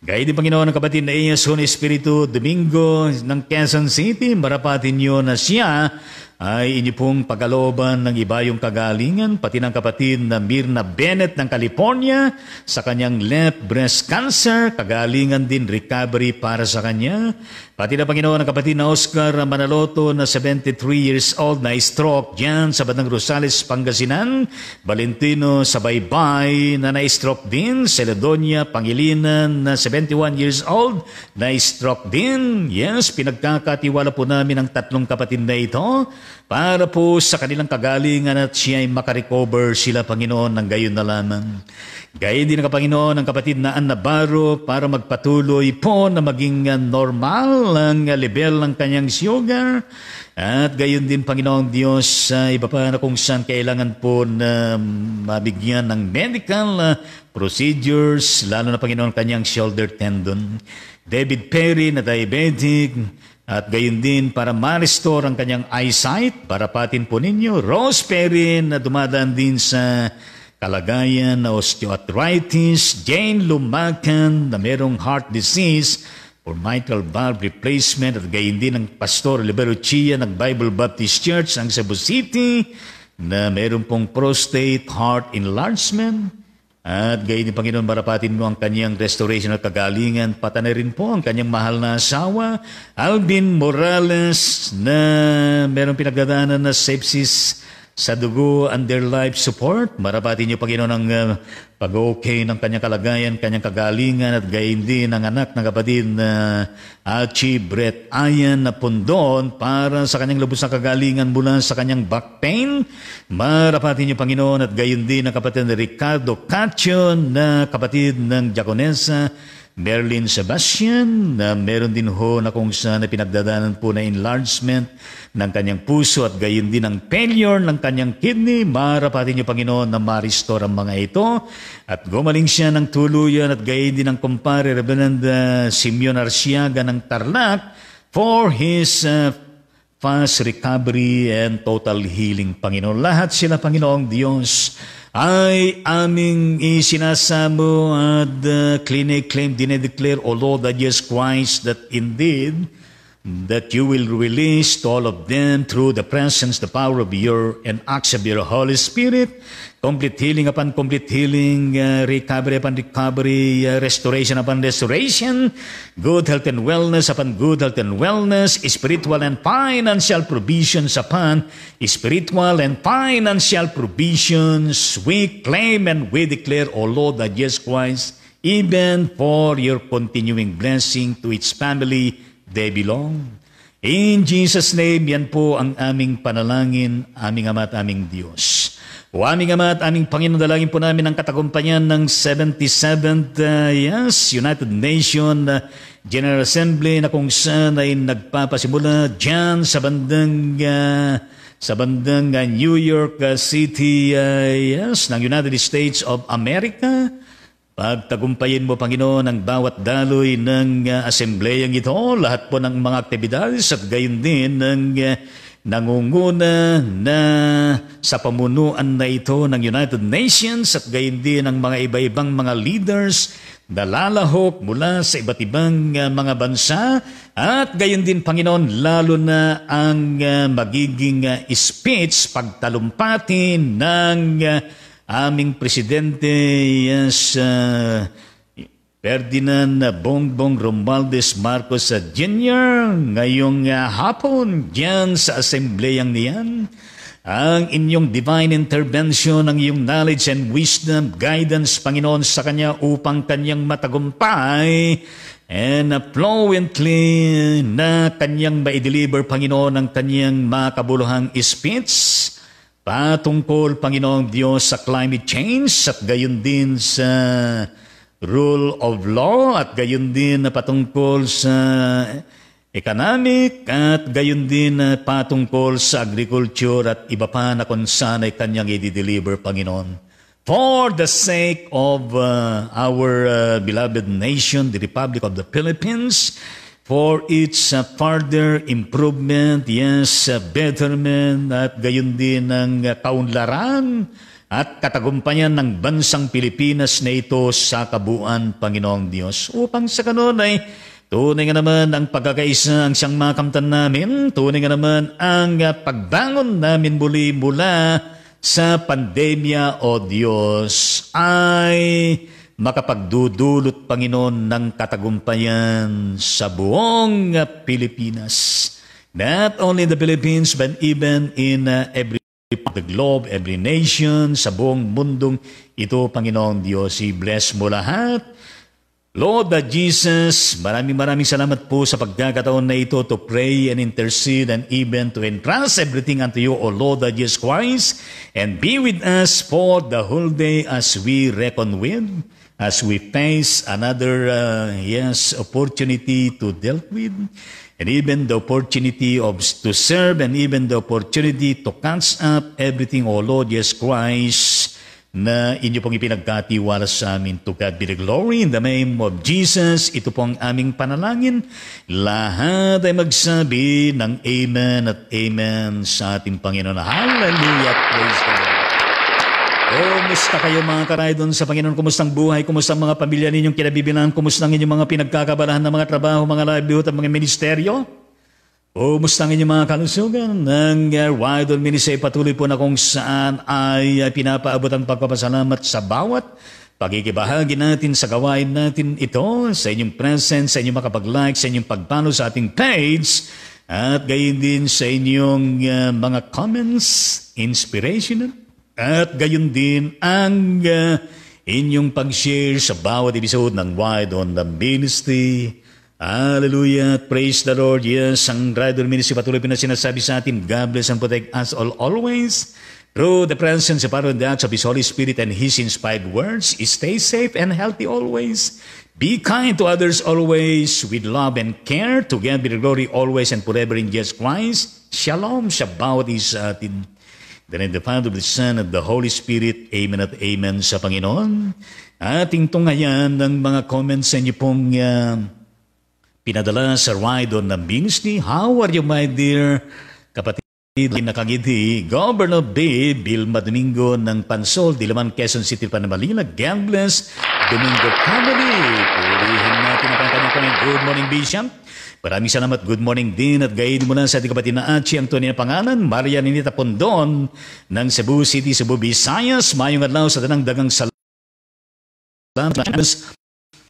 Gaya din Panginoon ng kapatid na Iyas Holy Espiritu Domingo ng Quezon City, marapatin niyo na siya ay inyo pong pagaloban ng iba yung kagalingan, pati ng kapatid na Mirna Bennett ng California sa kanyang left breast cancer, kagalingan din recovery para sa kanya. Pati na Panginoon ang kapatid na Oscar Manaloto na 73 years old na stroke dyan sa Batang Rosales, Pangasinan. Valentino Sabaybay na na-stroke din. Celedonia Pangilinan na 71 years old na stroke din. Yes, pinagkakatiwala po namin ang tatlong kapatid na ito para po sa kanilang kagalingan at siya ay makarecover sila Panginoon ng gayon na lamang. Gaya din ng Panginoon ang kapatid na Anna Navarro para magpatuloy po na maging ah, normal ang ah, level ng kanyang sugar. At gayon din, Panginoong Diyos, uh, iba pa na kung saan kailangan po na mm, mabigyan ng medical uh, procedures, lalo na Panginoon kanyang shoulder tendon. David Perry na diabetic, at gayon din para ma-restore ang kanyang eyesight, para patin po ninyo, Rose Perry na dumadaan din sa kalagayan na osteoarthritis, Jane Lumacan na merong heart disease, or mitral valve replacement at gayon din ng Pastor Libero Chia ng Bible Baptist Church ng Cebu City na meron pong prostate heart enlargement at gayon ni Panginoon marapatin mo ang kanyang restoration at kagalingan. Patanay rin po ang kanyang mahal na asawa, Alvin Morales, na meron pinagdadaanan na sepsis sa dugo and their life support. Marabati niyo, Panginoon, ng uh, pag-okay ng kanyang kalagayan, kanyang kagalingan at gayon din ng anak ng kapatid na uh, Archie Brett Ayan na pundon para sa kanyang lubos na kagalingan mula sa kanyang back pain. Marabati niyo, Panginoon, at gayon din ang kapatid na Ricardo Cacio na kapatid ng Diaconesa Merlin Sebastian na meron din ho na kung saan na pinagdadaanan po na enlargement ng kanyang puso at gayon din ang failure ng kanyang kidney. Marapatin niyo Panginoon na ma-restore ang mga ito at gumaling siya ng tuluyan at gayon din ang kumpare Reverend uh, Simeon Arciaga ng Tarlac for his uh, fast recovery and total healing. Panginoon, lahat sila Panginoong Diyos ay aming isinasamo at uh, clinic-claim, dinedeclare, O Lord, that yes, Christ, that indeed, that you will release to all of them through the presence, the power of your and acts of your Holy Spirit, complete healing upon complete healing, uh, recovery upon recovery, uh, restoration upon restoration, good health and wellness upon good health and wellness, spiritual and financial provisions upon spiritual and financial provisions. We claim and we declare, O Lord, that yes, Christ, even for your continuing blessing to its family, they belong. In Jesus' name, yan po ang aming panalangin, aming Ama at aming Diyos. O aming Ama at aming Panginoon, dalangin po namin ang katagumpayan ng 77th uh, yes, United Nations uh, General Assembly na kung saan ay nagpapasimula dyan sa bandang uh, sa bandang uh, New York uh, City uh, yes, ng United States of America. Pagtagumpayin mo, Panginoon, ang bawat daloy ng uh, asembleyang ito, lahat po ng mga aktibidad, at gayon din ng uh, nangunguna na sa pamunuan na ito ng United Nations at gayon din ng mga iba-ibang mga leaders na lalahok mula sa iba't ibang ah, mga bansa at gayon din Panginoon lalo na ang ah, magiging ah, speech pagtalumpati ng aming presidente sa yes, uh, Ferdinand Bongbong Romualdez Marcos Jr. ngayong ah, hapon diyan sa asembleyang niyan. Ang inyong divine intervention, ang iyong knowledge and wisdom, guidance, Panginoon, sa Kanya upang Kanyang matagumpay and fluently na Kanyang maideliver, Panginoon, ang Kanyang makabuluhang speech patungkol, Panginoong Diyos, sa climate change at gayon din sa rule of law at gayon din na patungkol sa economic at gayon din na patungkol sa agriculture at iba pa na kung saan ay kanyang i-deliver, Panginoon. For the sake of uh, our uh, beloved nation, the Republic of the Philippines, for its uh, further improvement, yes, uh, betterment, at gayon din ng uh, kaunlaran, at katagumpayan ng bansang Pilipinas na ito sa kabuuan Panginoong Diyos. Upang sa kanon ay tunay nga naman ang pagkakaisa ang siyang makamtan namin, tunay nga naman ang pagbangon namin muli mula sa pandemya o Diyos ay makapagdudulot Panginoon ng katagumpayan sa buong Pilipinas. Not only in the Philippines but even in uh, every the globe, every nation, sa buong mundong ito, Panginoong Diyos. I-bless mo lahat. Lord that Jesus, maraming maraming salamat po sa pagkakataon na ito to pray and intercede and even to entrust everything unto you, O Lord that Jesus Christ, and be with us for the whole day as we reckon with, as we face another, uh, yes, opportunity to deal with and even the opportunity of to serve and even the opportunity to catch up everything, O Lord Jesus Christ, na inyo pong ipinagkatiwala sa amin. To God be the glory in the name of Jesus. Ito pong aming panalangin. Lahat ay magsabi ng Amen at Amen sa ating Panginoon. Hallelujah! Praise the Oh, Kumusta kayo mga doon sa Panginoon? Kumusta ang buhay? Kumusta ang mga pamilya ninyong kinabibilangan? Kumusta ang inyong mga pinagkakabalahan ng mga trabaho, mga livelihood at mga ministeryo? Oh, Kumusta ang inyong mga kalusugan? Ang eh, Wydon Ministry patuloy po na kung saan ay eh, pinapaabot ang pagpapasalamat sa bawat Pagkikibahagi natin sa gawain natin ito sa inyong presence, sa inyong makapag-like, sa inyong pagpano sa ating page, at gayon din sa inyong uh, mga comments, inspirational, at gayon din ang uh, inyong pag-share sa bawat episode ng Wide on the Ministry. Hallelujah! Praise the Lord! Yes, ang Rider Ministry patuloy na sinasabi sa atin, God bless and protect us all always. Through the presence of the and acts of His Holy Spirit and His inspired words, stay safe and healthy always. Be kind to others always, with love and care. To God be the glory always and forever in Jesus Christ. Shalom sa bawat isa atin. Then in the Father, the Son, at the Holy Spirit. Amen at Amen sa Panginoon. Ating tunghayan ng mga comments sa inyo pong uh, pinadala sa ride on ng Bingsley. How are you, my dear kapatid? Nakangiti, Governor B. Bilma Domingo ng Pansol, Diliman, Quezon City, Panamalila, God bless, Domingo Family. Purihin natin ang kanyang Good morning, Bishop. Maraming salamat. Good morning din at mo lang sa ating kapatid na Achi ang tunay na pangalan, Maria Ninita Pondon ng Cebu City, Cebu, Visayas. Mayong adlaw sa tanang dagang salamat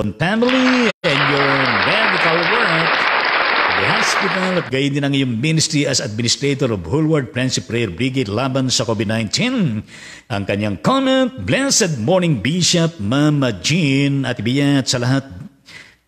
on family and your medical work the hospital at gayon din ang iyong ministry as administrator of Hulward Friendship Prayer Brigade laban sa COVID-19. Ang kanyang comment, Blessed morning Bishop Mama Jean at Bia at sa lahat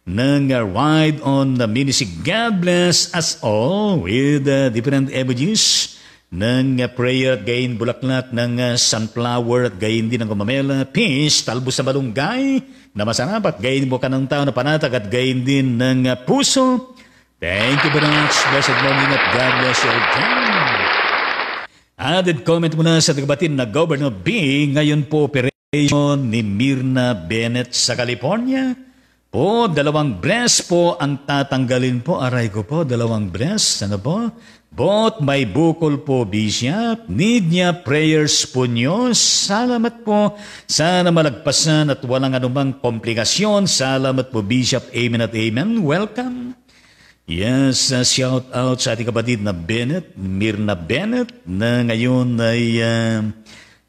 ng uh, Ride on the Ministry. God bless us all with the uh, different avenues ng uh, prayer at gayon bulaklat ng uh, sunflower at gayon din ng gumamela, fish, talbos sa balunggay na masarap at gayon mo ng tao na panatag at gayon din ng puso. Thank you very much. Blessed morning at God bless you again. Added comment muna sa tagabatin na Governor B. Ngayon po operation ni Mirna Bennett sa California. Po, dalawang breast po ang tatanggalin po. Aray ko po, dalawang breast. Ano po? Both may bukol po, Bishop. Need niya prayers po niyo. Salamat po. Sana malagpasan at walang anumang komplikasyon. Salamat po, Bishop. Amen at amen. Welcome. Yes, uh, shout out sa ating kapatid na Bennett, Mirna Bennett, na ngayon ay uh,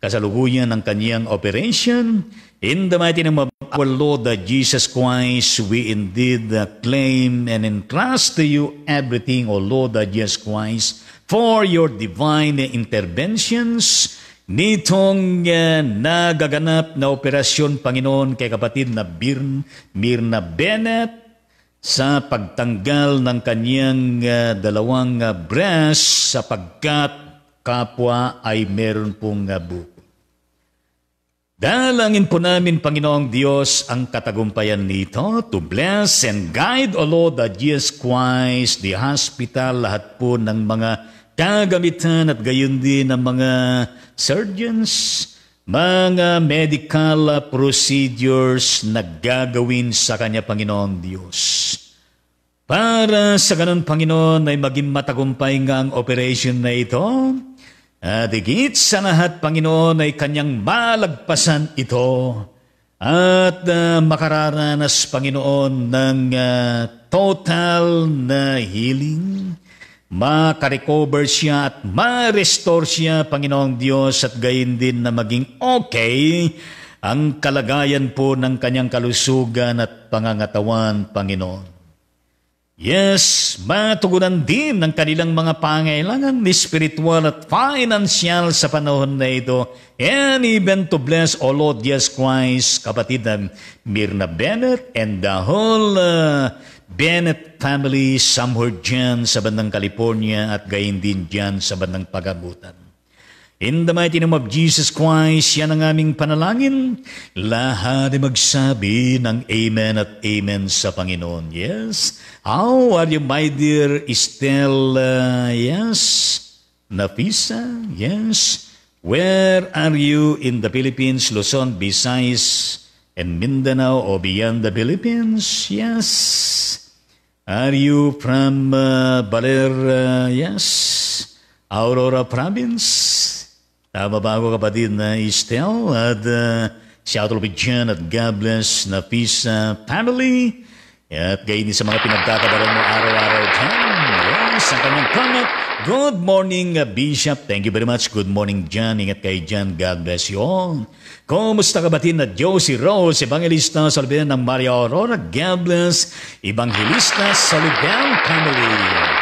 kasalukuyan ng kaniyang operation. In the mighty name of our Lord Jesus Christ, we indeed uh, claim and entrust to you everything, O Lord Jesus Christ, for your divine interventions nitong uh, nagaganap na operasyon, Panginoon, kay kapatid na Birn, Mirna Bennett, sa pagtanggal ng kanyang uh, dalawang uh, breast sapagkat kapwa ay meron pong uh, buko. Dalangin po namin, Panginoong Diyos, ang katagumpayan nito to bless and guide, O Lord, that Jesus Christ, the hospital, lahat po ng mga kagamitan at gayon din ng mga surgeons, mga medical procedures na gagawin sa Kanya, Panginoong Diyos. Para sa ganun, Panginoon, ay maging matagumpay nga ang operation na ito, at higit sa lahat, Panginoon, ay kanyang malagpasan ito at uh, makararanas, Panginoon, ng uh, total na healing. Makarecover siya at ma-restore siya, Panginoong Diyos, at gayon din na maging okay ang kalagayan po ng kanyang kalusugan at pangangatawan, Panginoon. Yes, matugunan din ng kanilang mga pangailangan ni spiritual at financial sa panahon na ito and even to bless, O Lord Jesus Christ, kapatid ng Mirna Bennett and the whole uh, Bennett family somewhere dyan sa bandang California at gayon din dyan sa bandang Pagamutan. In the mighty name of Jesus Christ, yan ang aming panalangin. Lahat ay magsabi ng Amen at Amen sa Panginoon. Yes? How are you, my dear Estelle? Yes? Nafisa? Yes? Where are you in the Philippines, Luzon, Visayas, and Mindanao or beyond the Philippines? Yes? Are you from uh, Baler? Uh, yes? Aurora Province? Tama ba ako kapatid na Estel at uh, si Atulopid Jan at God bless na peace uh, family at gayon sa mga pinagkakabaran mo araw-araw dyan. Yes, ang kanyang comment. Good morning, Bishop. Thank you very much. Good morning, John. Ingat kay Jan. God bless you all. Kumusta kabatin na Josie Rose, Evangelista sa Lubinan ng Maria Aurora. God bless. Evangelista sa Lubinan Family.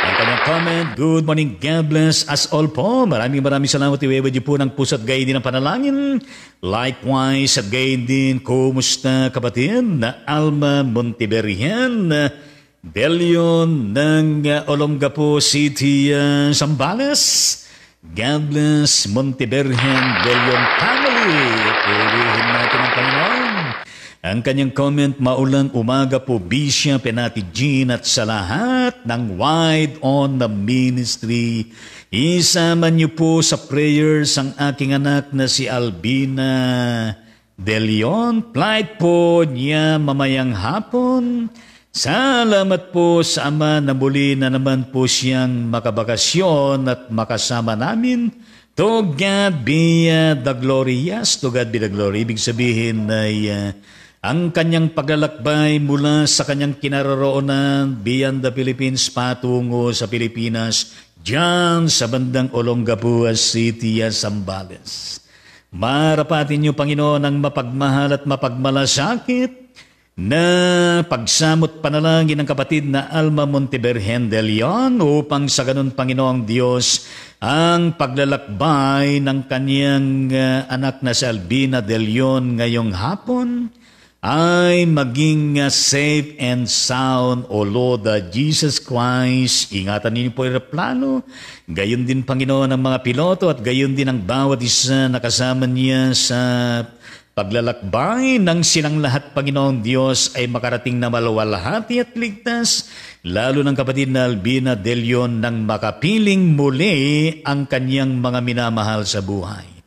Ang kanyang comment, Good morning, God bless us all po. Maraming maraming salamat. Iwewe niyo po ng puso at gaya din ang panalangin. Likewise, at gaya din, kumusta kapatid na Alma Monteberian, Delion ng Olongapo City, uh, Sambales. God bless Monteberian Delion family. Purihin natin ang Panginoon. Ang kanyang comment maulan umaga po bisya Penati Jean at sa lahat ng Wide on the Ministry. Isama niyo po sa prayers ang aking anak na si Albina De Leon. Flight po niya mamayang hapon. Salamat po sa Ama na muli na naman po siyang makabakasyon at makasama namin. To God be uh, the glory. Yes, to God be the glory. Ibig sabihin ay uh, ang kanyang paglalakbay mula sa kanyang kinaroroonan beyond the Philippines patungo sa Pilipinas, dyan sa bandang Olongapuas City, at Zambales. Marapatin niyo, Panginoon, ang mapagmahal at mapagmalasakit na pagsamot panalangin ng kapatid na Alma Monteverhen de Leon upang sa ganun, Panginoong Diyos, ang paglalakbay ng kaniyang uh, ah, anak na si Albina de Leon ngayong hapon, ay maging uh, safe and sound, O Lord uh, Jesus Christ. Ingatan ninyo po yung plano. Gayon din, Panginoon, ang mga piloto at gayon din ang bawat isa na kasama niya sa paglalakbay ng silang lahat, Panginoong Diyos, ay makarating na malawalhati at ligtas, lalo ng kapatid na Albina De Leon nang makapiling muli ang kanyang mga minamahal sa buhay.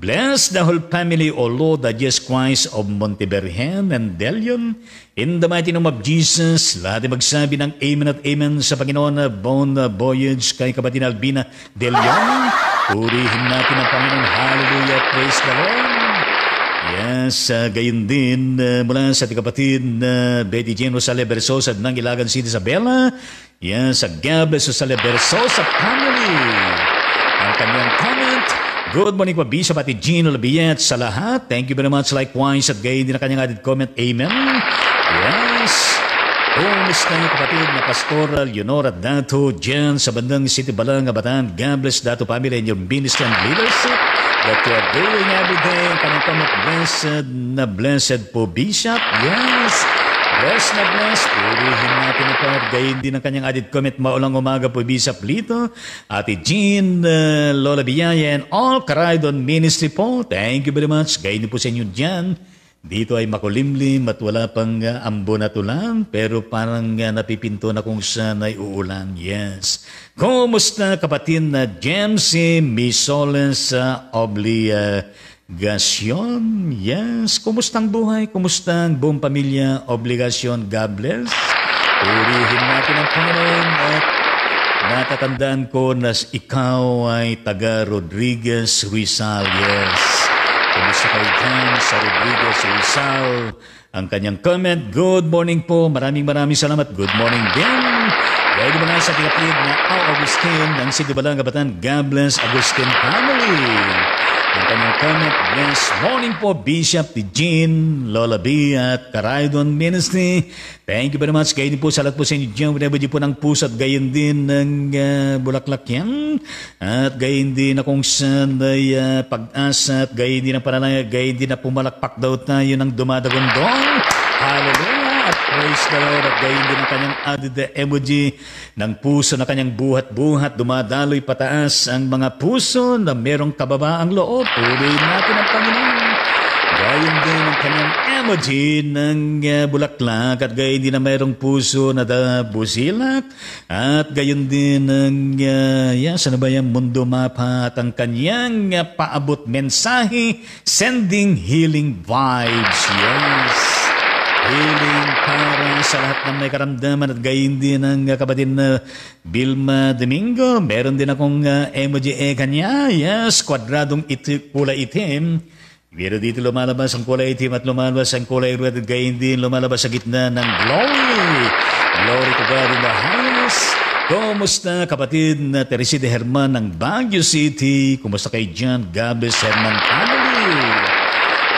Bless the whole family, O Lord, that Jesus Christ of Montevergen and Delion. In the mighty name of Jesus, lahat ay magsabi ng Amen at Amen sa Panginoon na Bon Voyage kay kapatid Albina Delion. Purihin natin ang Panginoon. Hallelujah. Praise the Lord. Yes, uh, gayon din uh, mula sa ating kapatid na uh, eh, Betty Jane Rosale Bersosa ng Ilagan City, Isabela. Yes, sa Gab Rosale Bersosa family. Ang kanyang comment Good morning po, Bishop at Gino Labiet sa lahat. Thank you very much likewise at gayon din na kanyang added comment. Amen. Yes. Homes oh, na yung kapatid na Pastoral Leonor at Dato dyan sa bandang City Balang, Abatan. God bless Dato family and your ministry and leadership that you are doing every day. Ang kanyang comment, blessed na blessed po, Bishop. Yes. Bless na bless, purihin natin ito at din ang kanyang added comment. Maulang umaga po, Bishop Lito, Ate Jean, uh, Lola Biyaya, and all Caridon Ministry po. Thank you very much. Gayon po sa inyo dyan. Dito ay makulimlim at wala pang uh, ambon at ulan, pero parang uh, napipinto na kung saan ay uulan. Yes. Kumusta kapatid na James Misoles uh, Obli uh, Gasyon, yes. Kumustang buhay? Kumustang buong pamilya? Obligasyon, God bless. Purihin natin ang Panginoon at natatandaan ko na ikaw ay taga Rodriguez Rizal, yes. Kumusta kayo dyan sa Rodriguez Rizal? Ang kanyang comment, good morning po. Maraming maraming salamat. Good morning din. Dahil naman sa ating na Al Agustin ng Sidubalang Kabatan, God bless Agustin family. Ang kanyang comment, Bless morning po, Bishop Jean, Lola B, at Karaydon Ministry. Thank you very much. Kayo po, salat po sa inyo dyan. Whenever din po ng pusat, gayon din ng uh, bulaklak yan. At gayon din na kung saan ay uh, pag-asa at gayon din ang panalangin, gayon din na pumalakpak daw tayo ng dumadagondong. Hallelujah! at praise the Lord at gayon din ang kanyang added emoji ng puso na kanyang buhat-buhat dumadaloy pataas ang mga puso na merong kababaang loob purihin natin ang Panginoon gayon din ang kanyang emoji ng uh, bulaklak at gayon din ang mayroong puso na da busilak at gayon din ang uh, yan, sana ba mundo mapa at ang kanyang uh, paabot mensahe sending healing vibes yes Healing para sa lahat ng may karamdaman at gayon din ang uh, kapatid na Bilma Domingo. Meron din akong uh, emoji e kanya. Yes, kwadradong iti, kulay itim. Pero dito lumalabas ang kulay itim at lumalabas ang kulay red at gayon din lumalabas sa gitna ng glory. Glory to God in the highest. Kumusta kapatid na Tereside Herman ng Baguio City? Kumusta kay John Gabes Herman family?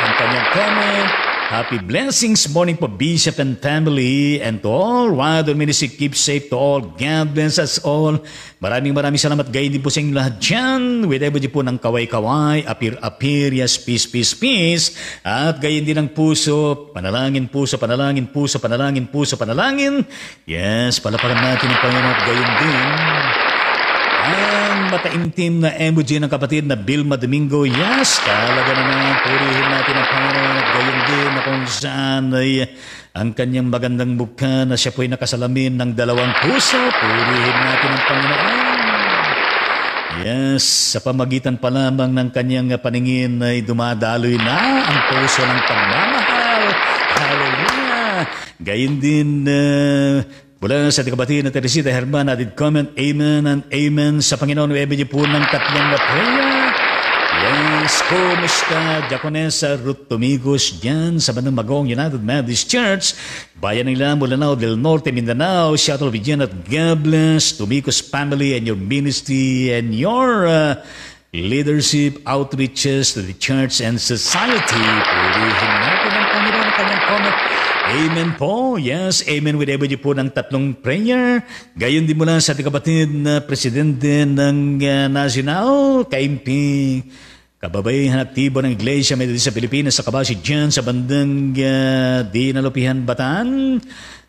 Ang kanyang comment, Happy blessings morning po, Bishop and family and to all. While the ministry keep safe to all. God bless us all. Maraming maraming salamat gayon din po sa inyong lahat dyan. With everybody po ng kaway-kaway, apir-apir, yes, peace, peace, peace. At gayon din ang puso, panalangin puso, panalangin puso, panalangin puso, panalangin. Yes, palaparan natin ang Panginoon at gayon din. Ay, ang mataimtim na emoji ng kapatid na Bilma Domingo. Yes, talaga naman. Purihin natin ang Panginoon at gayon din na kung saan ay ang kanyang magandang mukha na siya po'y nakasalamin ng dalawang puso. Purihin natin ang Panginoon. Yes, sa pamagitan pa lamang ng kanyang paningin ay dumadaloy na ang puso ng pagmamahal. Hallelujah! Gayun din, uh, Mula na sa kabatiin na Teresita Herman, added comment, Amen and Amen sa Panginoon Ebony po ng tatlong baterya. Yes, kumusta, Diakonesa Ruth Tumigos dyan sa Bandang Magong United Methodist Church. Bayan nila Mulanao del Norte, Mindanao, Seattle, Virginia at God bless Tumigos family and your ministry and your uh, leadership outreaches to the church and society. Purihin natin ang Panginoon kanyang comment Amen po. Yes, amen with everybody po ng tatlong prayer. Gayon din mula sa ating kapatid na presidente ng uh, ah, Nasinao, kaimping Kababayan aktibo ng Iglesia Metodista sa Pilipinas sa Kabasi dyan sa bandang uh, ah, Dinalupihan, Bataan.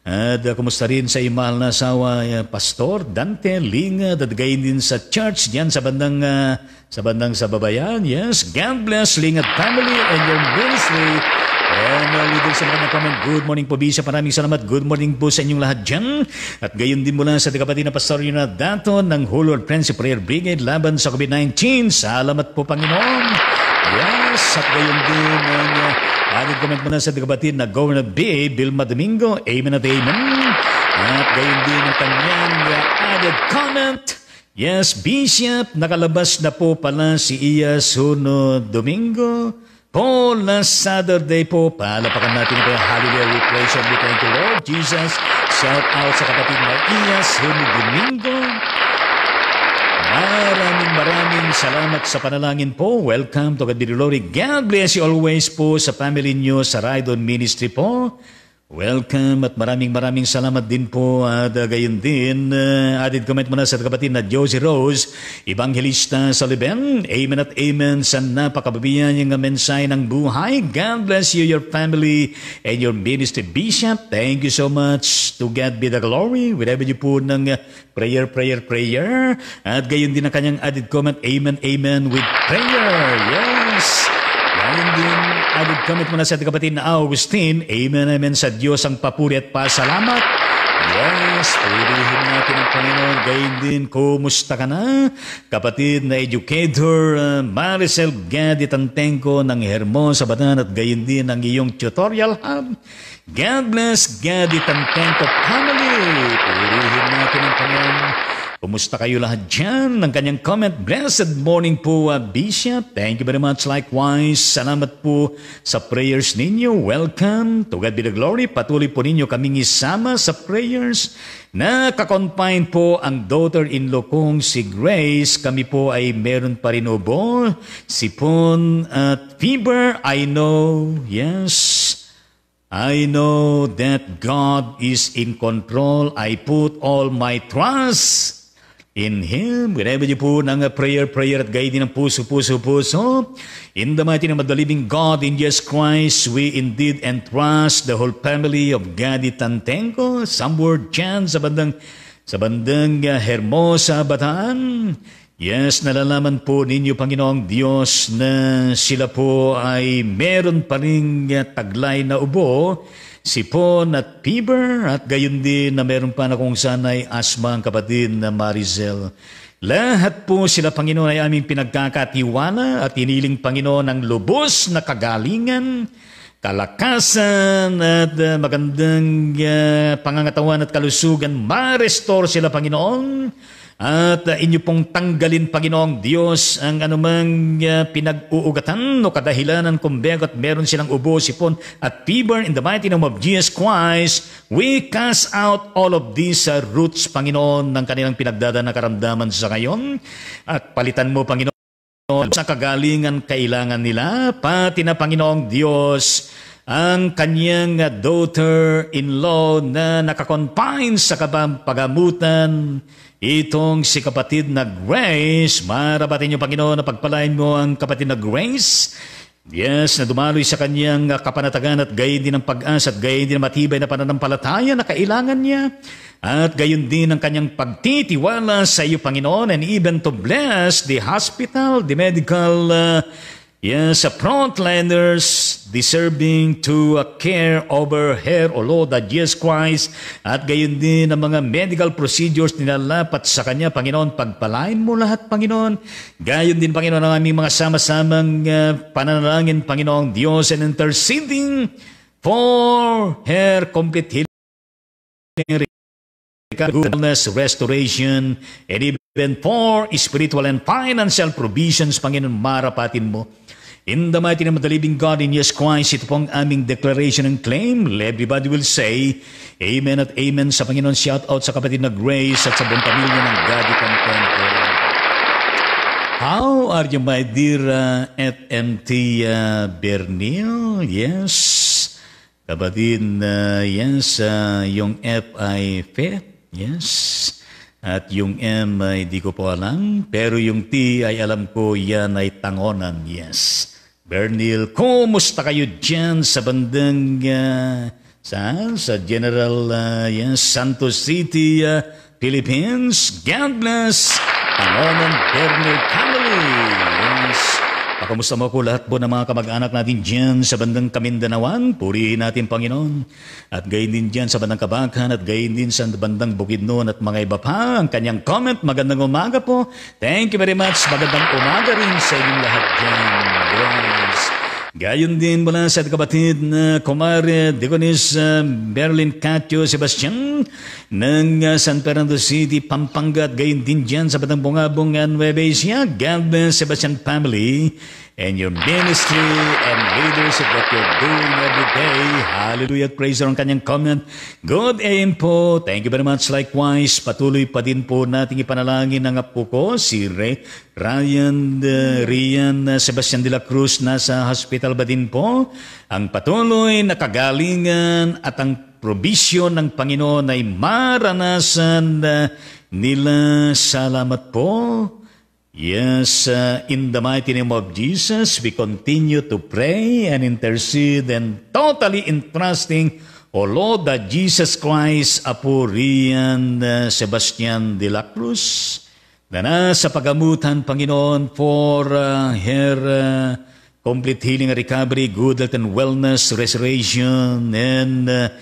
At uh, kumusta rin sa imahal na asawa, uh, Pastor Dante Linga, at gayon din sa church dyan sa bandang, uh, sa bandang sa babayan. Yes, God bless Linga family and your ministry Ayan, mga leaders sa mga nagkomment, good morning po, Bisha. Maraming salamat. Good morning po sa inyong lahat dyan. At gayon din mula sa kapatid na Pastor Yunad Dato ng Whole World Friends Prayer Brigade laban sa COVID-19. Salamat po, Panginoon. Yes, at gayon din ang uh, ating comment mula sa kapatid na Governor B.A. Vilma Domingo. Amen at amen. At gayon din ang kanyang uh, added comment. Yes, Bishop, nakalabas na po pala si Iya Suno Domingo. Paul na Saturday po. Palapakan natin po yung hallelujah we praise and we thank you Lord Jesus. Shout out sa kapatid na Iyas Humugumingo. Maraming maraming salamat sa panalangin po. Welcome to Kadirilori. God bless you always po sa family niyo sa Rydon Ministry po. Welcome at maraming maraming salamat din po at uh, gayon din. Uh, added comment muna sa kapatid na Josie Rose, Evangelista sa Liben. Amen at amen sa napakababiyan yung mensahe ng buhay. God bless you, your family, and your ministry. Bishop, thank you so much. To God be the glory. Whatever you po ng uh, prayer, prayer, prayer. At gayon din ang kanyang added comment, amen, amen with prayer. Yes! Gayon din Agad kamit na sa kapatid na Augustine. Amen, amen sa Diyos ang papuri at pasalamat. Yes, purihin natin ang Panginoon. Gayun din, kumusta ka na? Kapatid na educator, ah, Maricel Gadit Antengko ng Hermon sa Batan at gayon din ang iyong tutorial hub. God bless Gadit Antengko family. Purihin natin ang Panginoon. Kumusta kayo lahat dyan? Ng kanyang comment, blessed morning po, uh, Bishop. Thank you very much. Likewise, salamat po sa prayers ninyo. Welcome. To God be the glory. Patuloy po ninyo kaming isama sa prayers. Nakakonfine po ang daughter-in-law kong si Grace. Kami po ay meron pa rin obo, sipon at fever. I know, yes, I know that God is in control. I put all my trust In Him, whenever you po ng prayer, prayer at guide ng puso, puso, puso, in the mighty name of the living God, in Jesus Christ, we indeed entrust the whole family of Gadi Tantenko, somewhere dyan sa bandang, sa bandang uh, Hermosa, Bataan, Yes, nalalaman po ninyo, Panginoong Diyos, na sila po ay meron pa rin eh, taglay na ubo, sipon at fever, at gayon din na meron pa na kung saan ay asma ang kapatid na Maricel. Lahat po sila, Panginoon, ay aming pinagkakatiwala at iniling Panginoon ang lubos na kagalingan, kalakasan at eh, magandang uh, pangangatawan at kalusugan. Ma-restore sila, Panginoon, at uh, inyo pong tanggalin, Panginoong Diyos, ang anumang uh, pinag-uugatan o kadahilanan kung begot meron silang ubo, sipon, at fever in the mighty name of Jesus Christ. We cast out all of these uh, roots, Panginoon, ng kanilang pinagdada na karamdaman sa ngayon. At palitan mo, Panginoon, sa kagalingan kailangan nila, pati na Panginoong Diyos, ang kanyang daughter-in-law na nakakonfine sa kapagamutan. Itong si kapatid na Grace, marabatin niyo Panginoon na pagpalain mo ang kapatid na Grace. Yes, na dumaloy sa kanyang kapanatagan at gayon din ang pag-asa at gayon din ang matibay na pananampalataya na kailangan niya. At gayon din ang kanyang pagtitiwala sa iyo, Panginoon, and even to bless the hospital, the medical uh, Yes, a frontliners deserving to uh, care over her o Lord that uh, Jesus Christ at gayon din ang mga medical procedures nilalapat sa Kanya, Panginoon. Pagpalain mo lahat, Panginoon. Gayon din, Panginoon, ang aming mga sama-samang uh, pananalangin, Panginoong Diyos, and interceding for her complete healing, goodness, restoration, and even for spiritual and financial provisions, Panginoon, marapatin mo. In the mighty name of the living God, in Jesus Christ, ito pong aming declaration and claim. Everybody will say, Amen at Amen sa Panginoon. Shout out sa kapatid na Grace at sa buong pamilya ng Gadi Contento. How are you, my dear uh, FMT uh, Bernil? Yes. Kapatid, uh, yes, uh, yung F ay faith. E yes. At yung M ay di ko po alam, pero yung T ay alam ko yan ay tangonan, yes. Bernil, kumusta kayo dyan sa bandang uh, sa, sa General uh, ah, yan, Santos City, uh, Philippines? God bless! Panginoon Bernil Family! Yes. Pakamusta ah, mo ko lahat po ng mga kamag-anak natin dyan sa bandang Kamindanawan. Purihin natin, Panginoon. At gayon din dyan sa bandang Kabakhan at gayon din sa bandang Bukidnon at mga iba pa. Ang kanyang comment, magandang umaga po. Thank you very much. Magandang umaga rin sa inyong lahat dyan. Yeah. Gayon din mula sa kapatid na kumare Digonis uh, Berlin Catio Sebastian ng uh, San Fernando City, Pampanga at gayon din dyan sa Batang Bungabong and Nueva Ecija, Galvez Sebastian Family and your ministry and leadership that you're doing every day. Hallelujah. Praise the Kanyang comment. Good aim po. Thank you very much. Likewise, patuloy pa din po nating ipanalangin ang apo ko, si Ray, Ryan, uh, Rian uh, Sebastian de la Cruz. Nasa hospital ba din po? Ang patuloy na kagalingan at ang provision ng Panginoon ay maranasan uh, nila. Salamat po. Yes, uh, in the mighty name of Jesus, we continue to pray and intercede and totally entrusting, O Lord, that Jesus Christ, Apo Rian uh, Sebastian de la Cruz, na nasa pagamutan, Panginoon, for uh, her uh, complete healing, recovery, good health and wellness, restoration, and uh,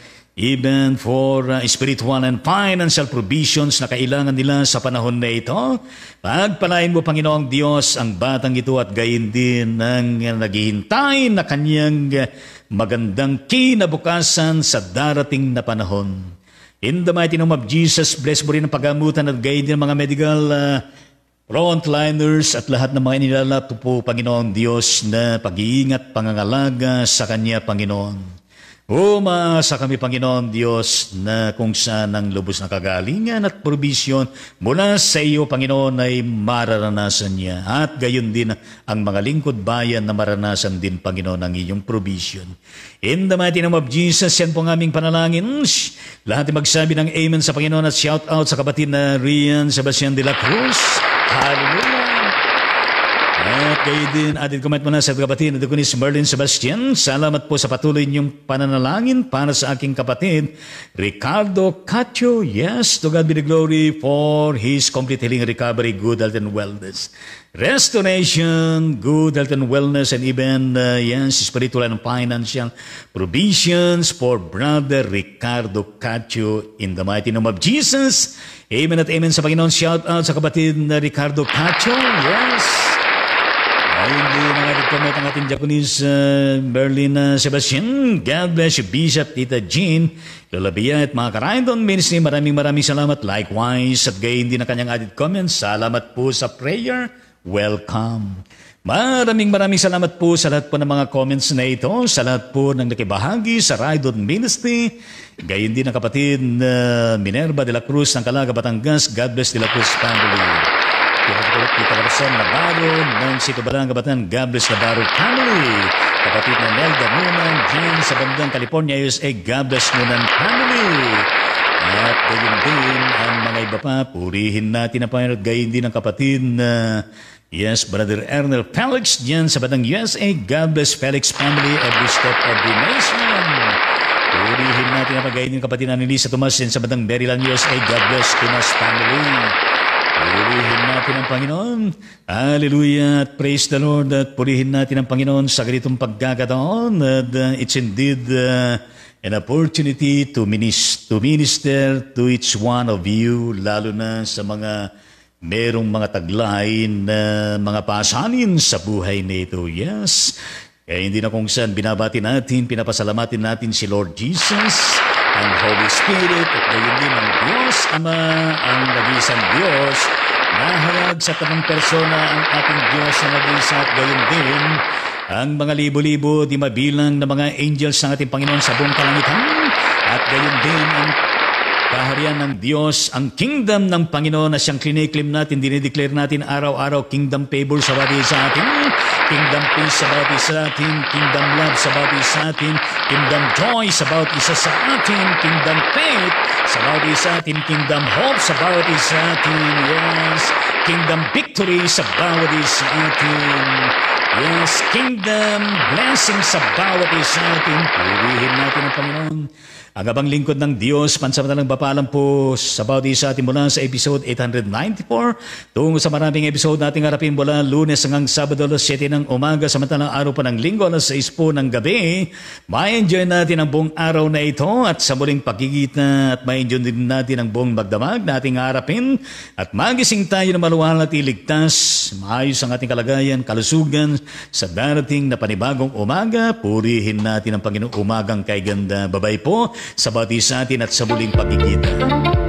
even for uh, spiritual and financial provisions na kailangan nila sa panahon na ito. Pagpalain mo, Panginoong Diyos, ang batang ito at gayin din ng uh, naghihintay na kanyang uh, magandang kinabukasan sa darating na panahon. In the mighty name of Jesus, bless mo rin ang pagamutan at gayin din ang mga medical uh, frontliners at lahat ng mga inilalato po, Panginoong Diyos, na pag-iingat, pangangalaga sa Kanya, Panginoon. Umaasa kami, Panginoon Diyos, na kung saan ang lubos na kagalingan at provision mula sa iyo, Panginoon, ay mararanasan niya. At gayon din ang mga lingkod bayan na maranasan din, Panginoon, ang iyong provision. In the mighty name of Jesus, yan po ang aming panalangin. Shh! Lahat ay magsabi ng amen sa Panginoon at shout out sa kapatid na Rian Sebastian de la Cruz. Hallelujah! At gayon din, atin comment mo na sa kapatid na ni si Merlin Sebastian. Salamat po sa patuloy niyong pananalangin para sa aking kapatid, Ricardo Cacho. Yes, to God be the glory for his complete healing, recovery, good health and wellness. Restoration, good health and wellness, and even, uh, yes, spiritual and financial provisions for Brother Ricardo Cacho in the mighty name of Jesus. Amen at amen sa Panginoon. Shout out sa kapatid na Ricardo Cacho. Yes. Ay, Hindi nakakakamit ang ating Japanese uh, Berlin uh, Sebastian. God bless you, Bishop Tita Jean. Lulabia at mga karayandon ministry, maraming maraming salamat. Likewise, at gayon din na kanyang added comments. Salamat po sa prayer. Welcome. Maraming maraming salamat po sa lahat po ng mga comments na ito, sa lahat po ng nakibahagi sa Raidon Ministry. Gayun din ang kapatid uh, Minerva de la Cruz ng Calaga, Batangas. God bless de la Cruz family. Kita ni Calabasan Labaro ng Situbalang Kabatan Gables Labaro Family. Kapatid na Nelda Nunan, Jean sa bandang California USA Gables Nunan Family. At gayon din ang mga iba pa, purihin natin ang Panginoon at gayon din ang kapatid na Yes, Brother Ernel Felix dyan sa Batang USA. God bless Felix family every step of the nation. Purihin natin ang pagkain ng kapatid na ni Lisa Tomas dyan sa Batang Maryland USA. God bless Tomas family. Purihin natin ang Panginoon. Hallelujah. At praise the Lord. At purihin natin ang Panginoon sa ganitong pagkakataon. And uh, it's indeed uh, an opportunity to, minis- to minister to each one of you, lalo na sa mga merong mga taglay na mga pasanin sa buhay nito. Yes. Kaya hindi na kung saan binabati natin, pinapasalamatin natin si Lord Jesus ang Holy Spirit at gayon din ang Diyos Ama, ang nag-iisang Diyos, nahayag sa tamang persona ang ating Diyos na nag-iisa at gayon din ang mga libo-libo di mabilang na mga angels ng ating Panginoon sa buong kalangitan at gayon din ang Kaharian ng Diyos, ang kingdom ng Panginoon na siyang kiniklaim natin, dinideclare natin araw-araw, kingdom favor sa bati sa atin, kingdom peace sa bati sa atin, kingdom love sa bati sa atin, kingdom joy sa bawat isa sa atin, kingdom faith sa bawat isa atin, kingdom hope sa bawat isa atin, yes, kingdom victory sa bawat isa atin. Yes, kingdom blessing sa bawat isa atin. Purihin natin ang Panginoon. Agabang lingkod ng Diyos, pansamantalang papalam po sa bawdi sa atin mula sa episode 894. Tungo sa maraming episode nating harapin mula lunes hanggang Sabado alas 7 ng umaga, samantalang araw pa ng linggo alas 6 po ng gabi. Ma-enjoy natin ang buong araw na ito at sa muling pagigit na at ma-enjoy din natin ang buong magdamag nating harapin at magising tayo na maluwala at iligtas, maayos ang ating kalagayan, kalusugan sa darating na panibagong umaga. Purihin natin ang Panginoong umagang kay ganda. Babay po sa bati sa at sa muling pagkikita.